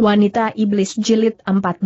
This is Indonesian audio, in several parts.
Wanita Iblis Jilid 14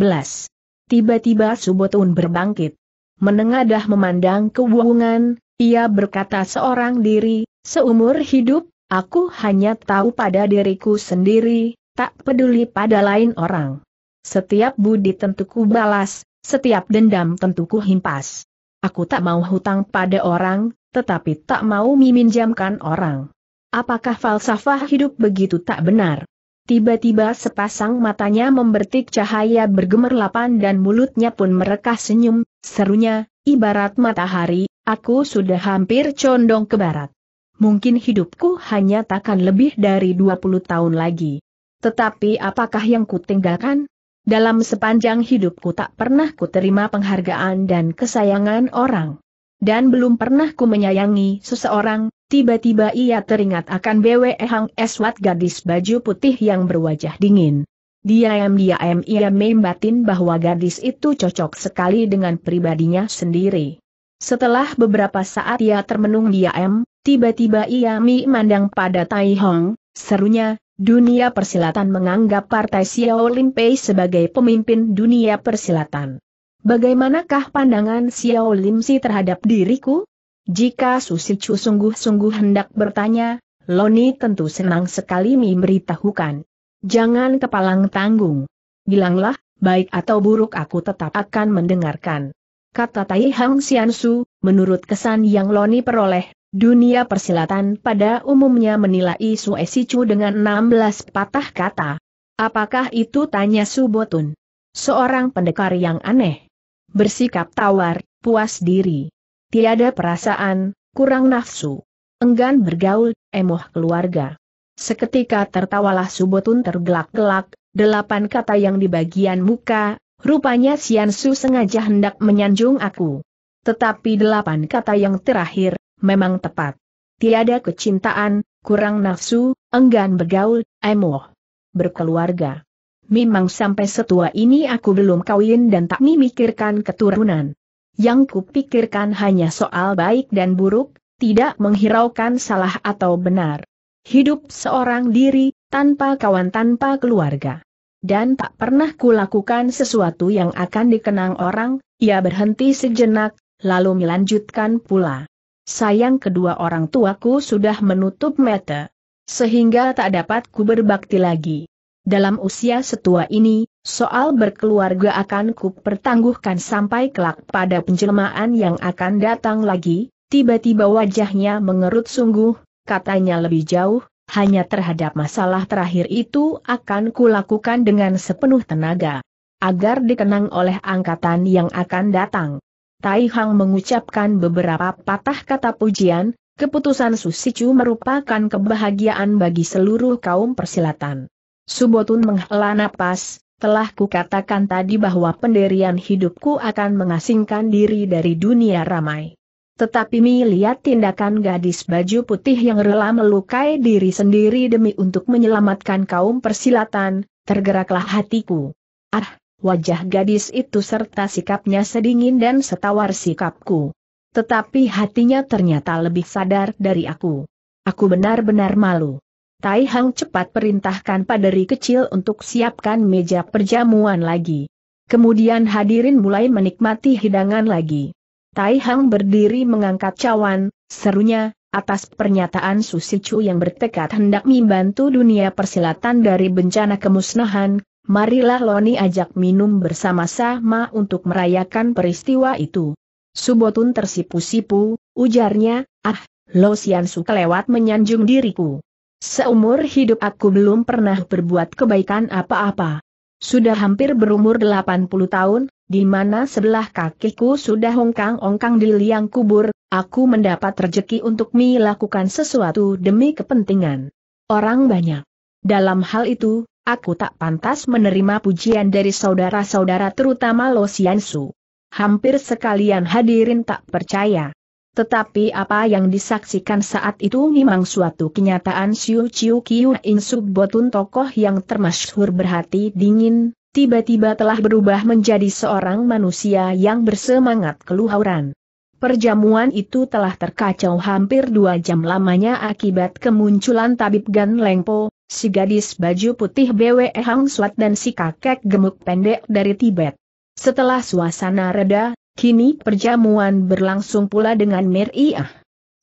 Tiba-tiba Subotun berbangkit. Menengadah memandang kewungan, ia berkata seorang diri, seumur hidup, aku hanya tahu pada diriku sendiri, tak peduli pada lain orang. Setiap budi tentu ku balas, setiap dendam tentu ku himpas. Aku tak mau hutang pada orang, tetapi tak mau meminjamkan orang. Apakah falsafah hidup begitu tak benar? Tiba-tiba sepasang matanya membertik cahaya bergemerlapan dan mulutnya pun merekah senyum, serunya, ibarat matahari, aku sudah hampir condong ke barat. Mungkin hidupku hanya takkan lebih dari 20 tahun lagi. Tetapi apakah yang kutinggalkan? Dalam sepanjang hidupku tak pernah kuterima penghargaan dan kesayangan orang. Dan belum pernah ku menyayangi seseorang, Tiba-tiba ia teringat akan BWE Hang Eswat gadis baju putih yang berwajah dingin. dia diam ia membatin bahwa gadis itu cocok sekali dengan pribadinya sendiri. Setelah beberapa saat ia termenung diam, tiba-tiba ia memandang pada Tai Hong, serunya, dunia persilatan menganggap Partai Xiaolin Pei sebagai pemimpin dunia persilatan. Bagaimanakah pandangan Xiao Si terhadap diriku? Jika Susi Chu sungguh-sungguh hendak bertanya, Loni tentu senang sekali memberitahukan. Jangan kepalang tanggung. Bilanglah, baik atau buruk aku tetap akan mendengarkan. Kata Tai Hang Xiansu, menurut kesan yang Loni peroleh, dunia persilatan pada umumnya menilai Suesi Chu dengan 16 patah kata. Apakah itu tanya Subotun? Seorang pendekar yang aneh. Bersikap tawar, puas diri tiada perasaan, kurang nafsu. Enggan bergaul, emoh keluarga. Seketika tertawalah Subotun tergelak-gelak, delapan kata yang di bagian muka, rupanya Sian Su sengaja hendak menyanjung aku. Tetapi delapan kata yang terakhir, memang tepat. Tiada kecintaan, kurang nafsu, enggan bergaul, emoh. Berkeluarga. Memang sampai setua ini aku belum kawin dan tak memikirkan keturunan yang kupikirkan hanya soal baik dan buruk, tidak menghiraukan salah atau benar. Hidup seorang diri, tanpa kawan tanpa keluarga. Dan tak pernah kulakukan sesuatu yang akan dikenang orang, ia berhenti sejenak, lalu melanjutkan pula. Sayang kedua orang tuaku sudah menutup mata. Sehingga tak dapat ku berbakti lagi. Dalam usia setua ini, Soal berkeluarga akan kupertangguhkan sampai kelak pada penjelmaan yang akan datang lagi, tiba-tiba wajahnya mengerut sungguh, katanya lebih jauh, hanya terhadap masalah terakhir itu akan kulakukan dengan sepenuh tenaga. Agar dikenang oleh angkatan yang akan datang. Tai Hang mengucapkan beberapa patah kata pujian, keputusan Susicu merupakan kebahagiaan bagi seluruh kaum persilatan. Subotun menghela napas, telah kukatakan tadi bahwa penderian hidupku akan mengasingkan diri dari dunia ramai. Tetapi Mi lihat tindakan gadis baju putih yang rela melukai diri sendiri demi untuk menyelamatkan kaum persilatan, tergeraklah hatiku. Ah, wajah gadis itu serta sikapnya sedingin dan setawar sikapku. Tetapi hatinya ternyata lebih sadar dari aku. Aku benar-benar malu. Tai Hang cepat perintahkan paderi kecil untuk siapkan meja perjamuan lagi. Kemudian hadirin mulai menikmati hidangan lagi. Tai Hang berdiri mengangkat cawan, serunya, atas pernyataan Susi Chu yang bertekad hendak membantu dunia persilatan dari bencana kemusnahan, marilah Loni ajak minum bersama-sama untuk merayakan peristiwa itu. Subotun tersipu-sipu, ujarnya, ah, Lo Siansu kelewat menyanjung diriku. Seumur hidup aku belum pernah berbuat kebaikan apa-apa. Sudah hampir berumur 80 tahun, di mana sebelah kakiku sudah hongkang-ongkang di liang kubur, aku mendapat rejeki untuk melakukan sesuatu demi kepentingan orang banyak. Dalam hal itu, aku tak pantas menerima pujian dari saudara-saudara terutama Lo Su. Hampir sekalian hadirin tak percaya. Tetapi apa yang disaksikan saat itu memang suatu kenyataan Siu Chiu Kiu In Subbotun tokoh yang termasyhur berhati dingin, tiba-tiba telah berubah menjadi seorang manusia yang bersemangat keluhauran. Perjamuan itu telah terkacau hampir dua jam lamanya akibat kemunculan tabib Gan Lengpo, si gadis baju putih bwe Hang Suat dan si kakek gemuk pendek dari Tibet. Setelah suasana reda, Kini perjamuan berlangsung pula dengan Meriah.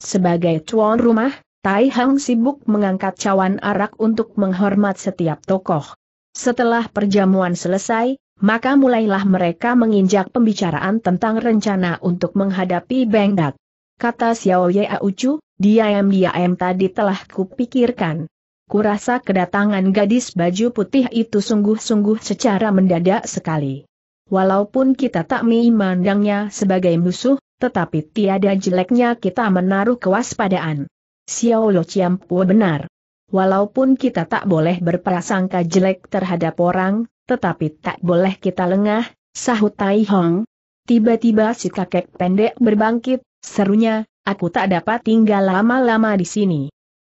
Sebagai tuan rumah, Tai Hang sibuk mengangkat cawan arak untuk menghormat setiap tokoh. Setelah perjamuan selesai, maka mulailah mereka menginjak pembicaraan tentang rencana untuk menghadapi Beng Dat. Kata Xiao Ye Aucu, diam-diam tadi telah kupikirkan. Kurasa kedatangan gadis baju putih itu sungguh-sungguh secara mendadak sekali. Walaupun kita tak memandangnya sebagai musuh, tetapi tiada jeleknya kita menaruh kewaspadaan. Xiao Lo Chiampu benar. Walaupun kita tak boleh berprasangka jelek terhadap orang, tetapi tak boleh kita lengah, sahut Tai Hong. Tiba-tiba si kakek pendek berbangkit, serunya, aku tak dapat tinggal lama-lama di sini.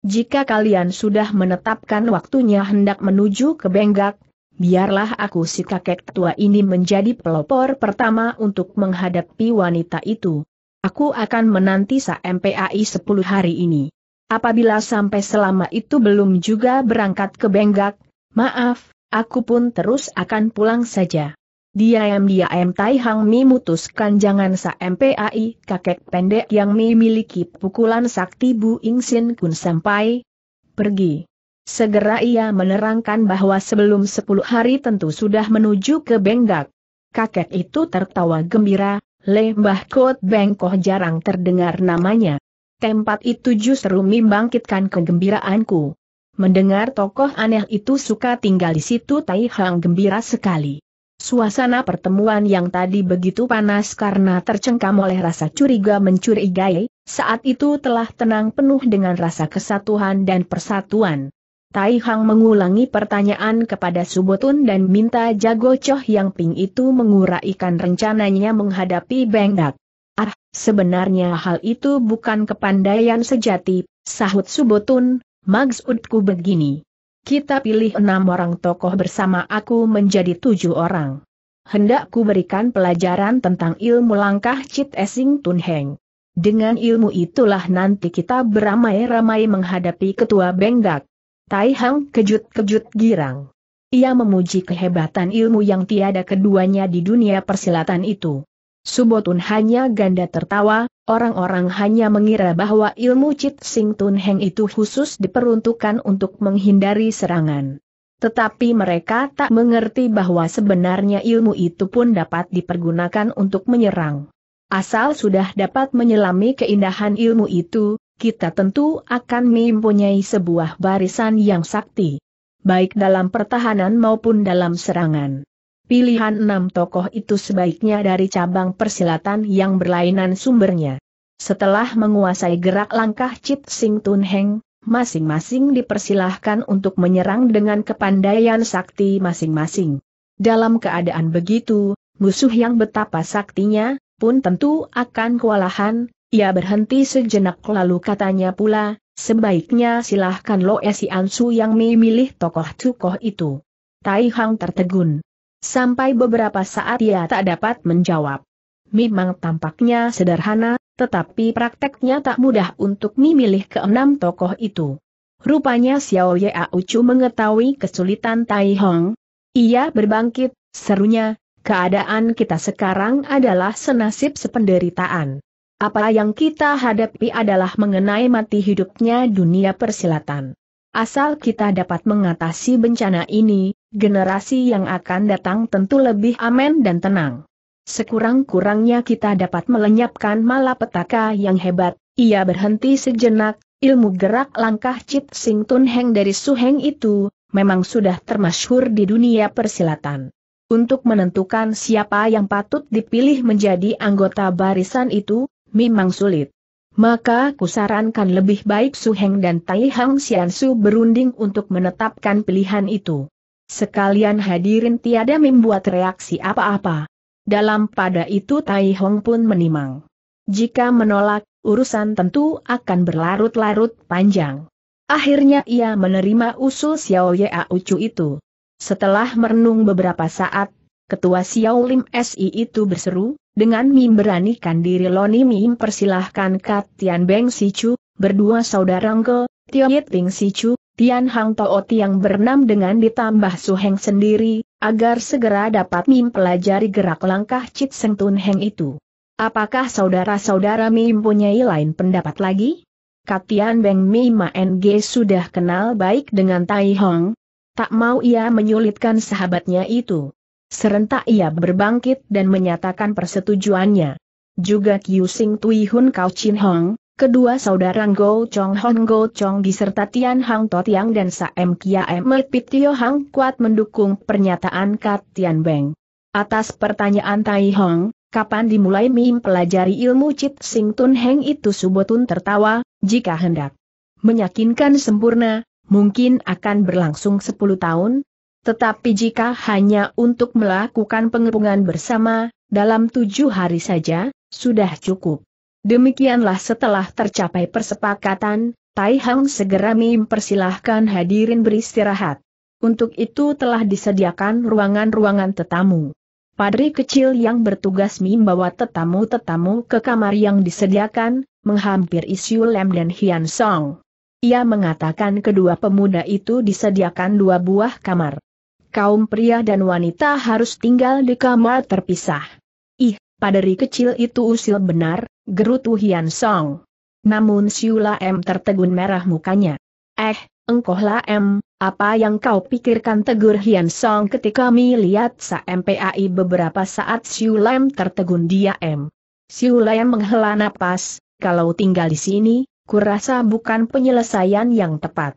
Jika kalian sudah menetapkan waktunya hendak menuju ke Benggak, biarlah aku si kakek tua ini menjadi pelopor pertama untuk menghadapi wanita itu. Aku akan menanti sa MPAI 10 hari ini. Apabila sampai selama itu belum juga berangkat ke Benggak, maaf, aku pun terus akan pulang saja. Diam-diam Tai Hang Mi mutuskan jangan sa MPAI kakek pendek yang memiliki pukulan sakti Bu Ing Sin Kun sampai pergi. Segera ia menerangkan bahwa sebelum sepuluh hari tentu sudah menuju ke Benggak. Kakek itu tertawa gembira, Lembah Kot Bengkoh jarang terdengar namanya. Tempat itu justru membangkitkan kegembiraanku. Mendengar tokoh aneh itu suka tinggal di situ Tai Hang gembira sekali. Suasana pertemuan yang tadi begitu panas karena tercengkam oleh rasa curiga mencurigai, saat itu telah tenang penuh dengan rasa kesatuan dan persatuan. Tai Hang mengulangi pertanyaan kepada Subotun dan minta jago Choh Yang Ping itu menguraikan rencananya menghadapi Dak. Ah, sebenarnya hal itu bukan kepandaian sejati, sahut Subotun, maksudku begini. Kita pilih enam orang tokoh bersama aku menjadi tujuh orang. Hendakku berikan pelajaran tentang ilmu langkah Chit Esing Tun Heng. Dengan ilmu itulah nanti kita beramai-ramai menghadapi ketua Dak. Tai Hang kejut-kejut girang. Ia memuji kehebatan ilmu yang tiada keduanya di dunia persilatan itu. Subotun hanya ganda tertawa, orang-orang hanya mengira bahwa ilmu Cit Sing Tun Heng itu khusus diperuntukkan untuk menghindari serangan. Tetapi mereka tak mengerti bahwa sebenarnya ilmu itu pun dapat dipergunakan untuk menyerang. Asal sudah dapat menyelami keindahan ilmu itu, kita tentu akan mempunyai sebuah barisan yang sakti. Baik dalam pertahanan maupun dalam serangan. Pilihan enam tokoh itu sebaiknya dari cabang persilatan yang berlainan sumbernya. Setelah menguasai gerak langkah Chit Sing Tun Heng, masing-masing dipersilahkan untuk menyerang dengan kepandaian sakti masing-masing. Dalam keadaan begitu, musuh yang betapa saktinya, pun tentu akan kewalahan, ia berhenti sejenak lalu katanya pula, sebaiknya silahkan Lo Esi Ansu yang memilih tokoh-tokoh itu. Tai Hang tertegun. Sampai beberapa saat ia tak dapat menjawab. Memang tampaknya sederhana, tetapi prakteknya tak mudah untuk memilih keenam tokoh itu. Rupanya Xiao Ye Aucu mengetahui kesulitan Tai Hong. Ia berbangkit, serunya, keadaan kita sekarang adalah senasib sependeritaan. Apa yang kita hadapi adalah mengenai mati hidupnya dunia persilatan. Asal kita dapat mengatasi bencana ini, generasi yang akan datang tentu lebih aman dan tenang. Sekurang-kurangnya kita dapat melenyapkan malapetaka yang hebat, ia berhenti sejenak, ilmu gerak langkah Chit Sing Tun Heng dari Su Heng itu, memang sudah termasyhur di dunia persilatan. Untuk menentukan siapa yang patut dipilih menjadi anggota barisan itu, memang sulit. Maka kusarankan lebih baik Su Heng dan Tai Hang Xian berunding untuk menetapkan pilihan itu. Sekalian hadirin tiada membuat reaksi apa-apa. Dalam pada itu Tai Hong pun menimang. Jika menolak, urusan tentu akan berlarut-larut panjang. Akhirnya ia menerima usul Xiao Ye Ucu itu. Setelah merenung beberapa saat, Ketua Xiao Lim SI itu berseru, dengan Mim beranikan diri Loni Mim persilahkan Kat Tian Beng Sichu, berdua saudara Ngke, Tio Ting Sichu, Tian Hang Ti yang bernam dengan ditambah Su Heng sendiri, agar segera dapat Mim pelajari gerak langkah Cit Seng Tun Heng itu. Apakah saudara-saudara Mim punya lain pendapat lagi? Katian Beng Mima NG sudah kenal baik dengan Tai Hong. Tak mau ia menyulitkan sahabatnya itu. Serentak ia berbangkit dan menyatakan persetujuannya. Juga Kiu Sing Tui Hun Kau Chin Hong, kedua saudara Go Chong Hong Go Chong diserta Tian Hang To Tiang dan Saem Kia Emil Pitio Hang kuat mendukung pernyataan Kat Tian Beng. Atas pertanyaan Tai Hong, kapan dimulai Mim pelajari ilmu Chit Sing Tun Heng itu Subotun tertawa, jika hendak menyakinkan sempurna, mungkin akan berlangsung 10 tahun, tetapi jika hanya untuk melakukan pengepungan bersama, dalam tujuh hari saja, sudah cukup. Demikianlah setelah tercapai persepakatan, Tai Hang segera mempersilahkan hadirin beristirahat. Untuk itu telah disediakan ruangan-ruangan tetamu. Padri kecil yang bertugas membawa tetamu-tetamu ke kamar yang disediakan, menghampir Isu Lem dan Hian Song. Ia mengatakan kedua pemuda itu disediakan dua buah kamar kaum pria dan wanita harus tinggal di kamar terpisah. Ih, paderi kecil itu usil benar, gerutu Hian Song. Namun Siula M tertegun merah mukanya. Eh, engkohlah M, apa yang kau pikirkan tegur Hian Song ketika melihat sa MPAI beberapa saat Siula M tertegun dia M. Siula M menghela napas, kalau tinggal di sini, kurasa bukan penyelesaian yang tepat.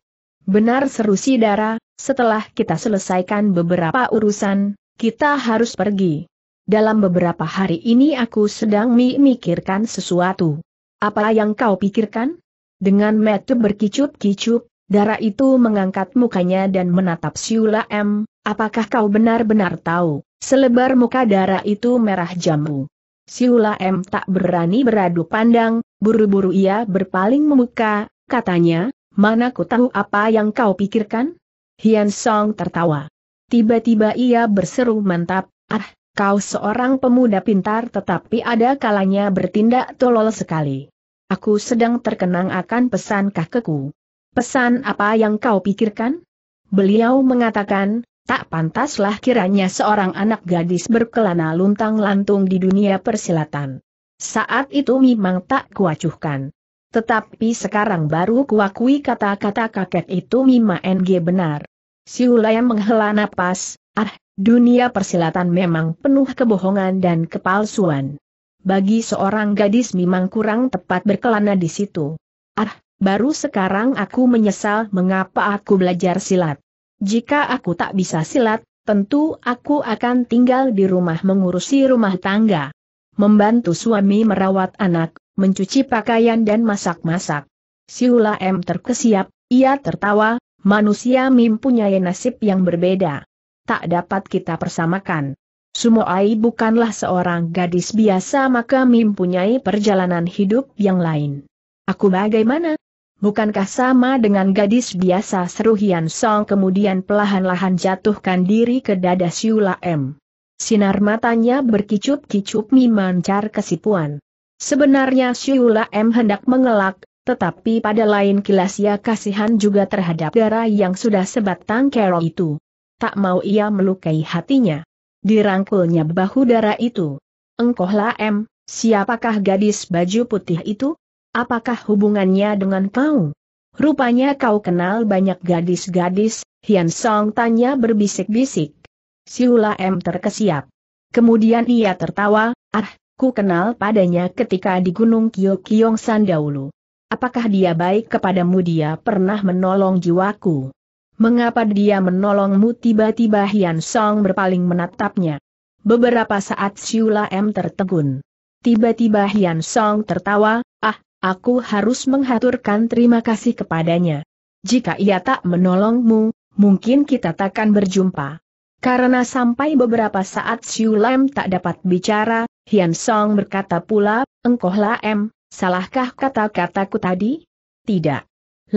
Benar seru si Dara, setelah kita selesaikan beberapa urusan, kita harus pergi. Dalam beberapa hari ini aku sedang memikirkan sesuatu. Apa yang kau pikirkan? Dengan mata berkicup-kicup, Dara itu mengangkat mukanya dan menatap Siula M, apakah kau benar-benar tahu, selebar muka Dara itu merah jambu. Siula M tak berani beradu pandang, buru-buru ia berpaling memuka, katanya, Mana ku tahu apa yang kau pikirkan? Hian Song tertawa. Tiba-tiba ia berseru mantap, ah, kau seorang pemuda pintar tetapi ada kalanya bertindak tolol sekali. Aku sedang terkenang akan pesan kakekku. Pesan apa yang kau pikirkan? Beliau mengatakan, tak pantaslah kiranya seorang anak gadis berkelana luntang-lantung di dunia persilatan. Saat itu memang tak kuacuhkan. Tetapi sekarang baru kuakui kata-kata kakek itu Mima NG benar. Siulaya menghela napas, ah, dunia persilatan memang penuh kebohongan dan kepalsuan. Bagi seorang gadis memang kurang tepat berkelana di situ. Ah, baru sekarang aku menyesal mengapa aku belajar silat. Jika aku tak bisa silat, tentu aku akan tinggal di rumah mengurusi rumah tangga. Membantu suami merawat anak, mencuci pakaian dan masak-masak. Siula M terkesiap, ia tertawa, manusia punya nasib yang berbeda. Tak dapat kita persamakan. Sumoai bukanlah seorang gadis biasa maka punya perjalanan hidup yang lain. Aku bagaimana? Bukankah sama dengan gadis biasa seru Hian Song kemudian pelahan-lahan jatuhkan diri ke dada Siula M. Sinar matanya berkicup-kicup memancar kesipuan. Sebenarnya Siula M hendak mengelak, tetapi pada lain kilas ia kasihan juga terhadap darah yang sudah sebatang kero itu. Tak mau ia melukai hatinya. Dirangkulnya bahu darah itu. Engkohlah M, siapakah gadis baju putih itu? Apakah hubungannya dengan kau? Rupanya kau kenal banyak gadis-gadis, Hian Song tanya berbisik-bisik. Siula M terkesiap. Kemudian ia tertawa, ah, Ku kenal padanya ketika di Gunung Kyokyong San dahulu. Apakah dia baik kepadamu dia pernah menolong jiwaku? Mengapa dia menolongmu tiba-tiba Hian Song berpaling menatapnya? Beberapa saat Siula M tertegun. Tiba-tiba Hian Song tertawa, ah, aku harus menghaturkan terima kasih kepadanya. Jika ia tak menolongmu, mungkin kita takkan berjumpa. Karena sampai beberapa saat Siulam tak dapat bicara, Hian Song berkata pula, engkohlah em, salahkah kata-kataku tadi? Tidak.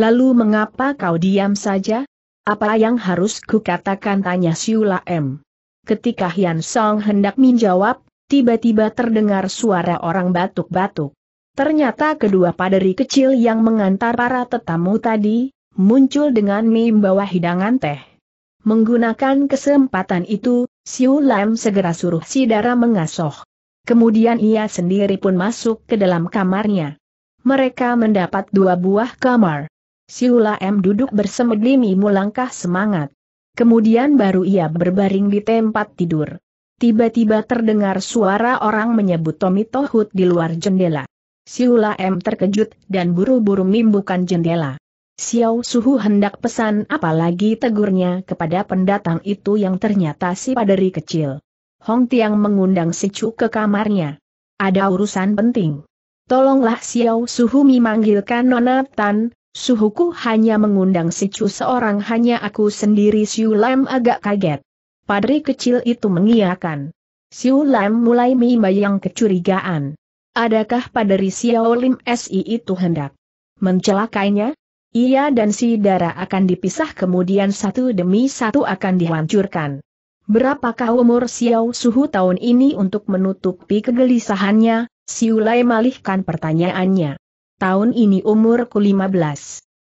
Lalu mengapa kau diam saja? Apa yang harus kukatakan tanya Siula M. Ketika Hian Song hendak menjawab, tiba-tiba terdengar suara orang batuk-batuk. Ternyata kedua paderi kecil yang mengantar para tetamu tadi, muncul dengan membawa hidangan teh. Menggunakan kesempatan itu, Siu Lam segera suruh si darah mengasoh. Kemudian ia sendiri pun masuk ke dalam kamarnya. Mereka mendapat dua buah kamar. Siula M duduk mimu mulangkah semangat. Kemudian baru ia berbaring di tempat tidur. Tiba-tiba terdengar suara orang menyebut Tommy Tohut di luar jendela. Siula M terkejut dan buru-buru mimbukan jendela. Xiao Suhu hendak pesan apalagi tegurnya kepada pendatang itu yang ternyata si paderi kecil. Hong Tiang mengundang si Chu ke kamarnya. Ada urusan penting. Tolonglah Xiao Suhu memanggilkan manggilkan Nona Tan, Suhuku hanya mengundang si Chu seorang hanya aku sendiri Siu Lam agak kaget. Padri kecil itu mengiyakan. Siu Lam mulai membayang kecurigaan. Adakah padri Xiao Lim SI itu hendak mencelakainya? Ia dan si Dara akan dipisah kemudian satu demi satu akan dihancurkan. Berapakah umur Xiao Suhu tahun ini untuk menutupi kegelisahannya? Siulai malihkan pertanyaannya. Tahun ini umurku 15.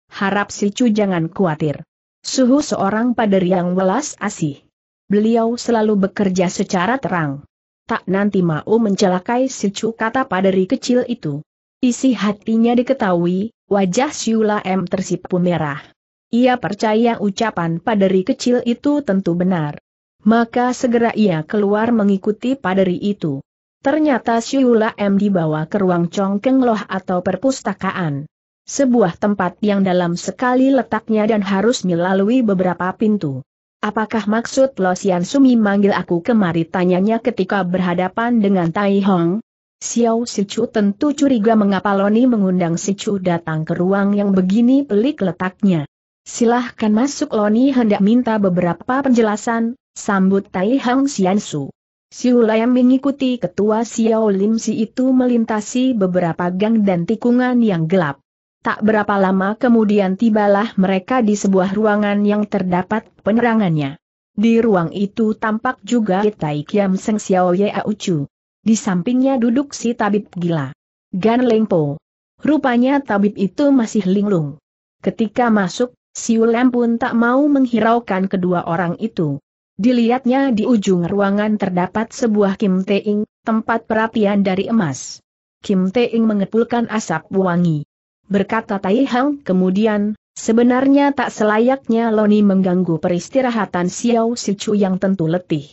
Harap si Cu jangan khawatir. Suhu seorang pader yang welas asih. Beliau selalu bekerja secara terang. Tak nanti mau mencelakai si Cu kata paderi kecil itu. Isi hatinya diketahui, wajah Siula M tersipu merah. Ia percaya ucapan paderi kecil itu tentu benar. Maka segera ia keluar mengikuti paderi itu. Ternyata Siula M dibawa ke ruang congkeng loh atau perpustakaan. Sebuah tempat yang dalam sekali letaknya dan harus melalui beberapa pintu. Apakah maksud Lo Sian Sumi manggil aku kemari tanyanya ketika berhadapan dengan Tai Hong? Xiao Si Chu tentu curiga mengapa Loni mengundang Si Chu datang ke ruang yang begini pelik letaknya. Silahkan masuk Loni hendak minta beberapa penjelasan, sambut Tai Hang Xiansu. Siu Lai mengikuti ketua Xiao Lim Si itu melintasi beberapa gang dan tikungan yang gelap. Tak berapa lama kemudian tibalah mereka di sebuah ruangan yang terdapat penerangannya. Di ruang itu tampak juga Tai Kiam Seng Xiao Ye Auchu. Di sampingnya duduk si tabib gila. Gan Leng Po. Rupanya tabib itu masih linglung. Ketika masuk, Siu Lam pun tak mau menghiraukan kedua orang itu. Dilihatnya di ujung ruangan terdapat sebuah Kim Teing, tempat perapian dari emas. Kim Teing mengepulkan asap wangi. Berkata Tai Hang kemudian, sebenarnya tak selayaknya Loni mengganggu peristirahatan Xiao Sichu yang tentu letih.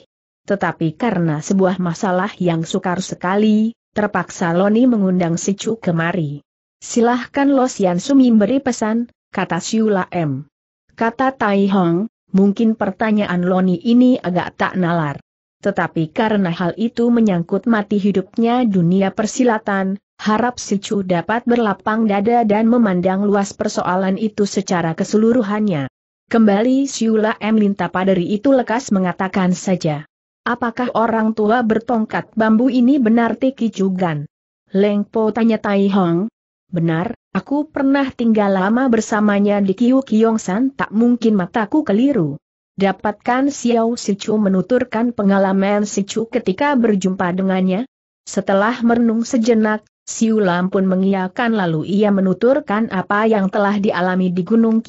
Tetapi karena sebuah masalah yang sukar sekali, terpaksa Loni mengundang Sichu kemari. Silahkan Lo Sian Sumi beri pesan, kata Siula M. Kata Tai Hong, mungkin pertanyaan Loni ini agak tak nalar. Tetapi karena hal itu menyangkut mati hidupnya dunia persilatan, harap si Chu dapat berlapang dada dan memandang luas persoalan itu secara keseluruhannya. Kembali Siula M. Linta Paderi itu lekas mengatakan saja. Apakah orang tua bertongkat bambu ini benar Tiki Leng Po tanya Tai Hong, Benar, aku pernah tinggal lama bersamanya di Kiu San tak mungkin mataku keliru. Dapatkan Xiao Sichu menuturkan pengalaman Sichu ketika berjumpa dengannya? Setelah merenung sejenak, Siu Lam pun mengiyakan lalu ia menuturkan apa yang telah dialami di Gunung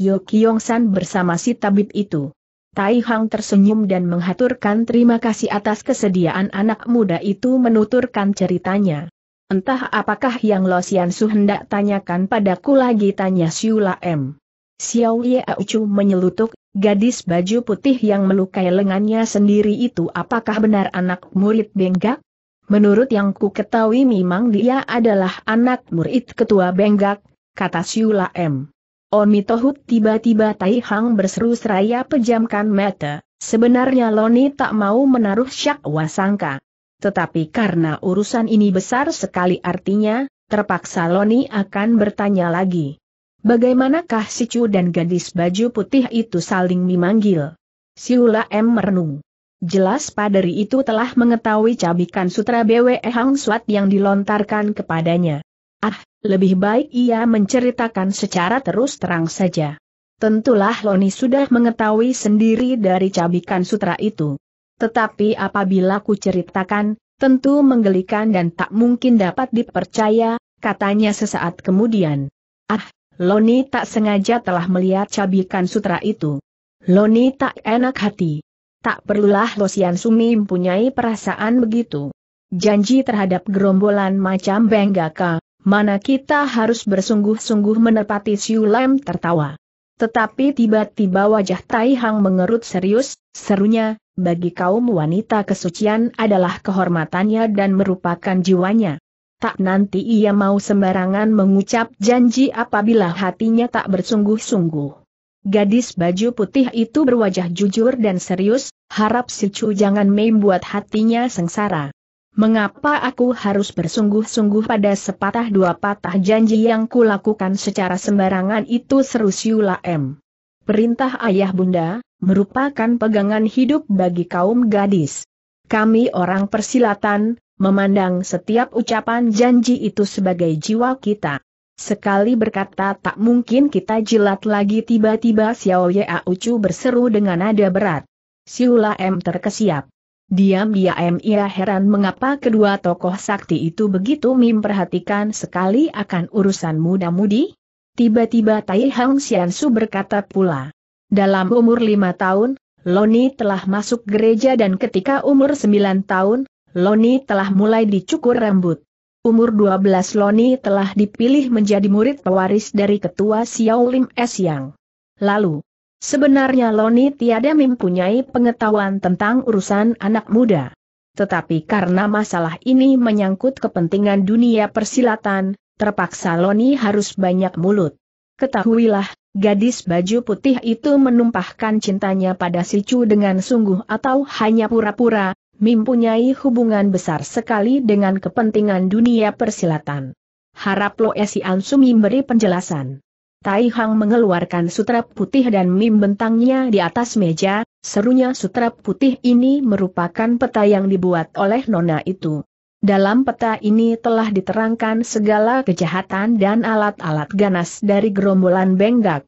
San bersama si tabib itu. Tai Hang tersenyum dan menghaturkan terima kasih atas kesediaan anak muda itu menuturkan ceritanya. Entah apakah yang Lo Sian Su hendak tanyakan padaku lagi tanya Siula M. Xiao Ye Ucu menyelutuk, gadis baju putih yang melukai lengannya sendiri itu apakah benar anak murid Benggak? Menurut yang ku ketahui memang dia adalah anak murid ketua Benggak, kata Siula M. Oni Tohut tiba-tiba Tai Hang berseru seraya pejamkan mata, sebenarnya Loni tak mau menaruh syak wasangka tetapi karena urusan ini besar sekali artinya, terpaksa Loni akan bertanya lagi. Bagaimanakah si Chu dan gadis baju putih itu saling memanggil? Siula M merenung. Jelas padari itu telah mengetahui cabikan sutra BWE Hang Suat yang dilontarkan kepadanya. Ah, lebih baik ia menceritakan secara terus terang saja. Tentulah Loni sudah mengetahui sendiri dari cabikan sutra itu. Tetapi apabila ku ceritakan, tentu menggelikan dan tak mungkin dapat dipercaya, katanya sesaat kemudian. Ah, Loni tak sengaja telah melihat cabikan sutra itu. Loni tak enak hati. Tak perlulah Losian Sumi mempunyai perasaan begitu. Janji terhadap gerombolan macam Benggaka, mana kita harus bersungguh-sungguh menepati Siu tertawa. Tetapi tiba-tiba wajah Tai Hang mengerut serius, serunya, bagi kaum wanita kesucian adalah kehormatannya dan merupakan jiwanya. Tak nanti ia mau sembarangan mengucap janji apabila hatinya tak bersungguh-sungguh. Gadis baju putih itu berwajah jujur dan serius, harap si Chu jangan membuat hatinya sengsara. Mengapa aku harus bersungguh-sungguh pada sepatah dua patah janji yang kulakukan secara sembarangan itu seru Siula M. Perintah ayah bunda, merupakan pegangan hidup bagi kaum gadis. Kami orang persilatan, memandang setiap ucapan janji itu sebagai jiwa kita. Sekali berkata tak mungkin kita jilat lagi tiba-tiba Xiao Yea Ucu berseru dengan nada berat. Siula M terkesiap. Diam-diam ia heran mengapa kedua tokoh sakti itu begitu memperhatikan sekali akan urusan muda-mudi. Tiba-tiba Tai Hang Xiansu berkata pula. Dalam umur lima tahun, Loni telah masuk gereja dan ketika umur sembilan tahun, Loni telah mulai dicukur rambut. Umur dua belas Loni telah dipilih menjadi murid pewaris dari ketua Xiao Lim Es Yang. Lalu, Sebenarnya Loni tiada mempunyai pengetahuan tentang urusan anak muda. Tetapi karena masalah ini menyangkut kepentingan dunia persilatan, terpaksa Loni harus banyak mulut. Ketahuilah, gadis baju putih itu menumpahkan cintanya pada si Chu dengan sungguh atau hanya pura-pura, mempunyai hubungan besar sekali dengan kepentingan dunia persilatan. Harap Loe Si Ansumi beri penjelasan. Tai Hang mengeluarkan sutra putih dan mim bentangnya di atas meja, serunya sutra putih ini merupakan peta yang dibuat oleh nona itu. Dalam peta ini telah diterangkan segala kejahatan dan alat-alat ganas dari gerombolan Benggak.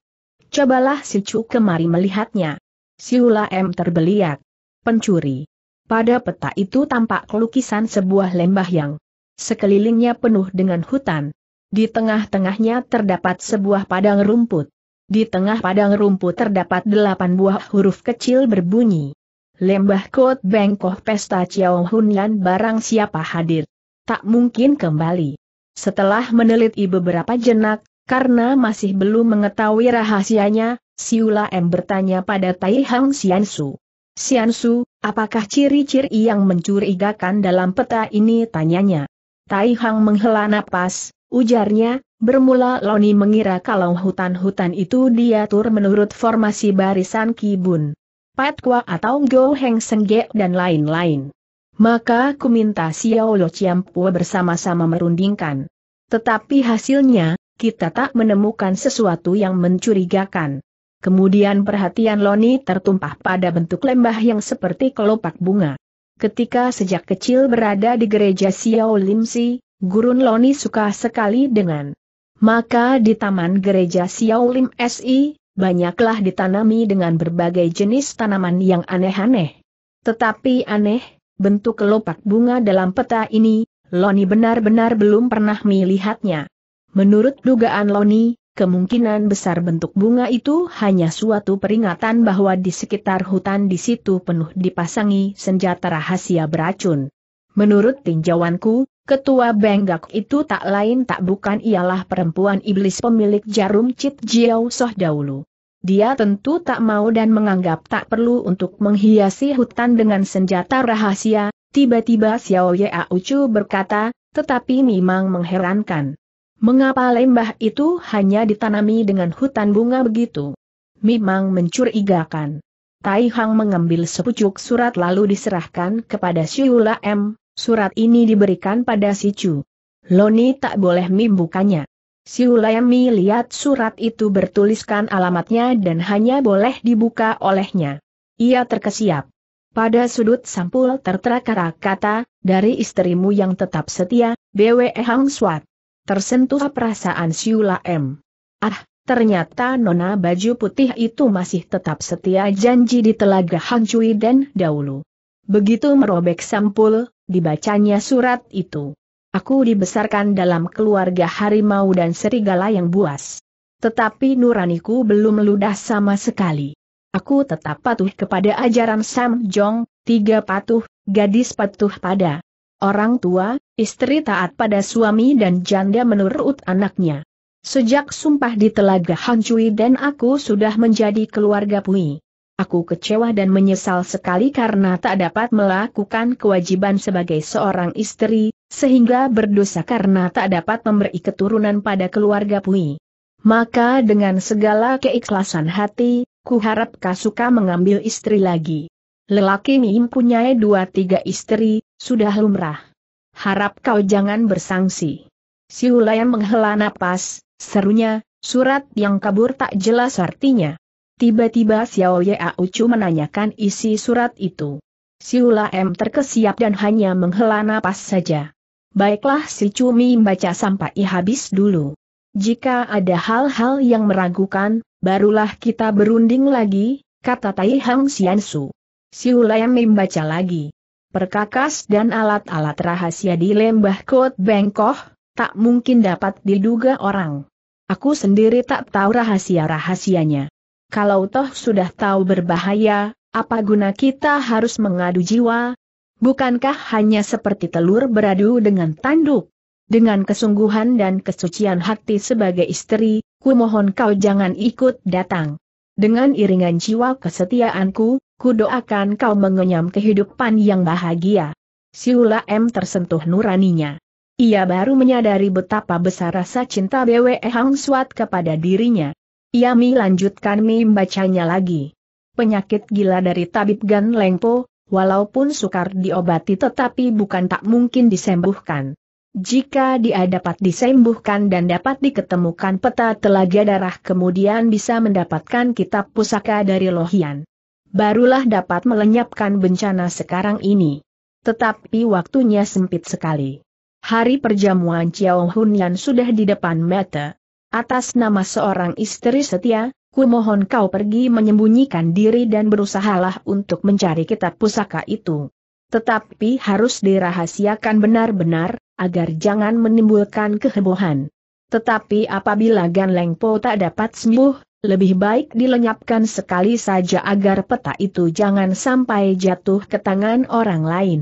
Cobalah si Chu kemari melihatnya. Siula M terbeliak. Pencuri. Pada peta itu tampak lukisan sebuah lembah yang sekelilingnya penuh dengan hutan. Di tengah-tengahnya terdapat sebuah padang rumput. Di tengah padang rumput terdapat delapan buah huruf kecil berbunyi. Lembah Kot Bengkoh Pesta Chiao Hunyan barang siapa hadir. Tak mungkin kembali. Setelah meneliti beberapa jenak, karena masih belum mengetahui rahasianya, Siula M bertanya pada Tai Hang Xiansu. Xiansu, apakah ciri-ciri yang mencurigakan dalam peta ini tanyanya? Tai Hang menghela napas, Ujarnya, bermula Loni mengira kalau hutan-hutan itu diatur menurut formasi barisan Kibun. Patkwa atau Go Heng Sengge dan lain-lain. Maka ku minta Xiao Lo Chiampu bersama-sama merundingkan. Tetapi hasilnya, kita tak menemukan sesuatu yang mencurigakan. Kemudian perhatian Loni tertumpah pada bentuk lembah yang seperti kelopak bunga. Ketika sejak kecil berada di gereja Xiao Lim Si. Gurun Loni suka sekali dengan. Maka di Taman Gereja Siaulim SI, banyaklah ditanami dengan berbagai jenis tanaman yang aneh-aneh. Tetapi aneh, bentuk kelopak bunga dalam peta ini, Loni benar-benar belum pernah melihatnya. Menurut dugaan Loni, kemungkinan besar bentuk bunga itu hanya suatu peringatan bahwa di sekitar hutan di situ penuh dipasangi senjata rahasia beracun. Menurut tinjauanku, Ketua Benggak itu tak lain tak bukan ialah perempuan iblis pemilik jarum Cit Jiao Soh dahulu. Dia tentu tak mau dan menganggap tak perlu untuk menghiasi hutan dengan senjata rahasia, tiba-tiba Xiao Ye Aucu berkata, tetapi memang mengherankan. Mengapa lembah itu hanya ditanami dengan hutan bunga begitu? Memang mencurigakan. Tai Hang mengambil sepucuk surat lalu diserahkan kepada Siula M, Surat ini diberikan pada si Chu. Loni tak boleh membukanya. Si Ulayami lihat surat itu bertuliskan alamatnya dan hanya boleh dibuka olehnya. Ia terkesiap. Pada sudut sampul tertera kata, kata dari istrimu yang tetap setia, Bwe Hang Swat. Tersentuh perasaan si M. Ah, ternyata nona baju putih itu masih tetap setia janji di telaga Hang Cui dan dahulu. Begitu merobek sampul, dibacanya surat itu. Aku dibesarkan dalam keluarga harimau dan serigala yang buas. Tetapi nuraniku belum meludah sama sekali. Aku tetap patuh kepada ajaran Sam Jong, tiga patuh, gadis patuh pada orang tua, istri taat pada suami dan janda menurut anaknya. Sejak sumpah di telaga Hancui dan aku sudah menjadi keluarga Pui. Aku kecewa dan menyesal sekali karena tak dapat melakukan kewajiban sebagai seorang istri, sehingga berdosa karena tak dapat memberi keturunan pada keluarga Pui. Maka dengan segala keikhlasan hati, ku harap Kasuka mengambil istri lagi. Lelaki ini mempunyai dua tiga istri, sudah lumrah. Harap kau jangan bersangsi. Si Siulayan menghela napas, serunya, surat yang kabur tak jelas artinya. Tiba-tiba Xiao Ya Ucu menanyakan isi surat itu. Siula M terkesiap dan hanya menghela napas saja. Baiklah si Cumi membaca sampai habis dulu. Jika ada hal-hal yang meragukan, barulah kita berunding lagi, kata Tai Hang Xiansu. Siula M membaca lagi. Perkakas dan alat-alat rahasia di lembah Kot Bengkok, tak mungkin dapat diduga orang. Aku sendiri tak tahu rahasia-rahasianya kalau toh sudah tahu berbahaya, apa guna kita harus mengadu jiwa? Bukankah hanya seperti telur beradu dengan tanduk? Dengan kesungguhan dan kesucian hati sebagai istri, ku mohon kau jangan ikut datang. Dengan iringan jiwa kesetiaanku, ku doakan kau mengenyam kehidupan yang bahagia. Siula M tersentuh nuraninya. Ia baru menyadari betapa besar rasa cinta BWE Hang Suat kepada dirinya. Yami lanjutkan membacanya lagi. Penyakit gila dari tabib Gan Lengpo, walaupun sukar diobati tetapi bukan tak mungkin disembuhkan. Jika dia dapat disembuhkan dan dapat diketemukan peta telaga darah kemudian bisa mendapatkan kitab pusaka dari Lohian. Barulah dapat melenyapkan bencana sekarang ini. Tetapi waktunya sempit sekali. Hari perjamuan Chiao Hunian sudah di depan mata. Atas nama seorang istri setia, ku kau pergi menyembunyikan diri dan berusahalah untuk mencari kitab pusaka itu. Tetapi harus dirahasiakan benar-benar, agar jangan menimbulkan kehebohan. Tetapi apabila Gan Lengpo tak dapat sembuh, lebih baik dilenyapkan sekali saja agar peta itu jangan sampai jatuh ke tangan orang lain.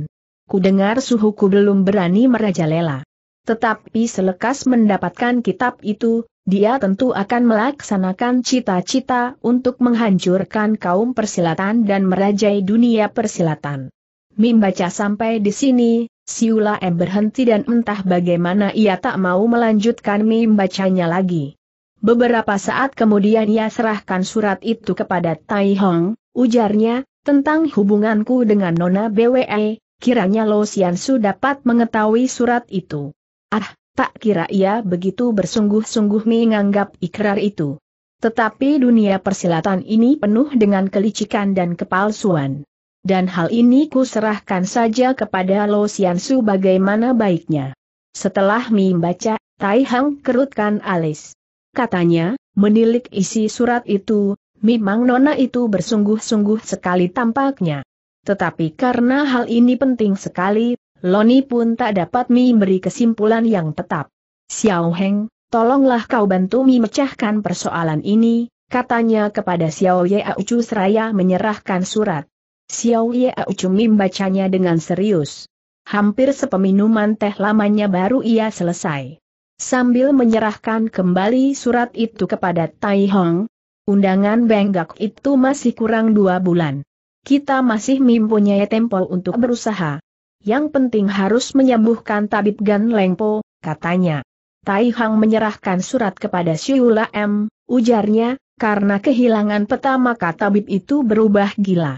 Ku dengar suhuku belum berani merajalela. Tetapi selekas mendapatkan kitab itu, dia tentu akan melaksanakan cita-cita untuk menghancurkan kaum persilatan dan merajai dunia persilatan. Mim baca sampai di sini, Siula M berhenti dan entah bagaimana ia tak mau melanjutkan Mim bacanya lagi. Beberapa saat kemudian ia serahkan surat itu kepada Tai Hong, ujarnya, tentang hubunganku dengan Nona BWE, kiranya Lo Su dapat mengetahui surat itu. Ah, tak kira ia begitu bersungguh-sungguh menganggap ikrar itu. Tetapi dunia persilatan ini penuh dengan kelicikan dan kepalsuan. Dan hal ini ku serahkan saja kepada Lo Xiansu bagaimana baiknya. Setelah Mi membaca, Tai Hang kerutkan alis. Katanya, menilik isi surat itu, memang nona itu bersungguh-sungguh sekali tampaknya. Tetapi karena hal ini penting sekali, Loni pun tak dapat memberi kesimpulan yang tetap. Xiao Heng, tolonglah kau bantu memecahkan persoalan ini, katanya kepada Xiao Ye Aucu seraya menyerahkan surat. Xiao Ye Aucu membacanya dengan serius. Hampir sepeminuman teh lamanya baru ia selesai. Sambil menyerahkan kembali surat itu kepada Tai Hong, undangan Benggak itu masih kurang dua bulan. Kita masih mempunyai tempo untuk berusaha yang penting harus menyembuhkan tabib Gan Lengpo, katanya. Tai Hang menyerahkan surat kepada Siula M, ujarnya, karena kehilangan peta maka tabib itu berubah gila.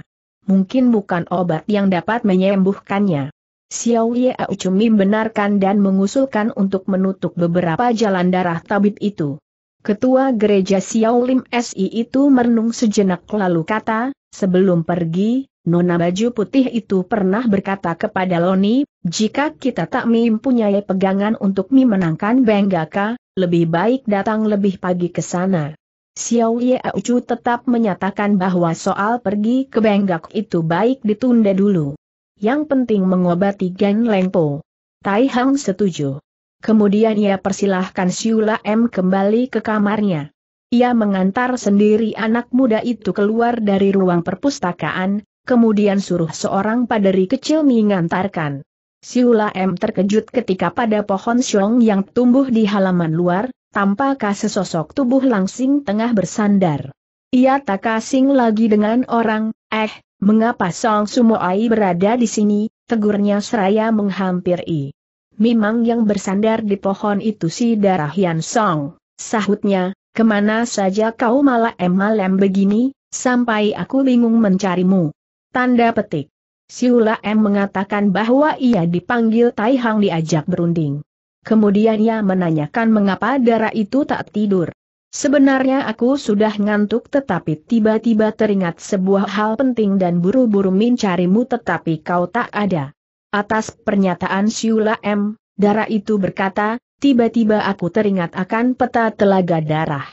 Mungkin bukan obat yang dapat menyembuhkannya. Xiao Ye Cumi benarkan dan mengusulkan untuk menutup beberapa jalan darah tabib itu. Ketua gereja Xiao Lim SI itu merenung sejenak lalu kata, sebelum pergi, Nona Baju Putih itu pernah berkata kepada Loni, jika kita tak mempunyai pegangan untuk memenangkan Benggaka, lebih baik datang lebih pagi ke sana. Xiao Ye Ucu tetap menyatakan bahwa soal pergi ke Benggak itu baik ditunda dulu. Yang penting mengobati Gen Lengpo. Tai Hang setuju. Kemudian ia persilahkan Siula M kembali ke kamarnya. Ia mengantar sendiri anak muda itu keluar dari ruang perpustakaan, kemudian suruh seorang paderi kecil mengantarkan. Siula M terkejut ketika pada pohon siong yang tumbuh di halaman luar, tampakkah sesosok tubuh langsing tengah bersandar. Ia tak asing lagi dengan orang, eh, mengapa Song Sumoai berada di sini, tegurnya seraya menghampiri. Memang yang bersandar di pohon itu si darah Yan Song, sahutnya, kemana saja kau malah emalem begini, sampai aku bingung mencarimu. Tanda petik. Siula M mengatakan bahwa ia dipanggil Tai Hang diajak berunding. Kemudian ia menanyakan mengapa darah itu tak tidur. Sebenarnya aku sudah ngantuk tetapi tiba-tiba teringat sebuah hal penting dan buru-buru mencarimu tetapi kau tak ada. Atas pernyataan Siula M, darah itu berkata, tiba-tiba aku teringat akan peta telaga darah.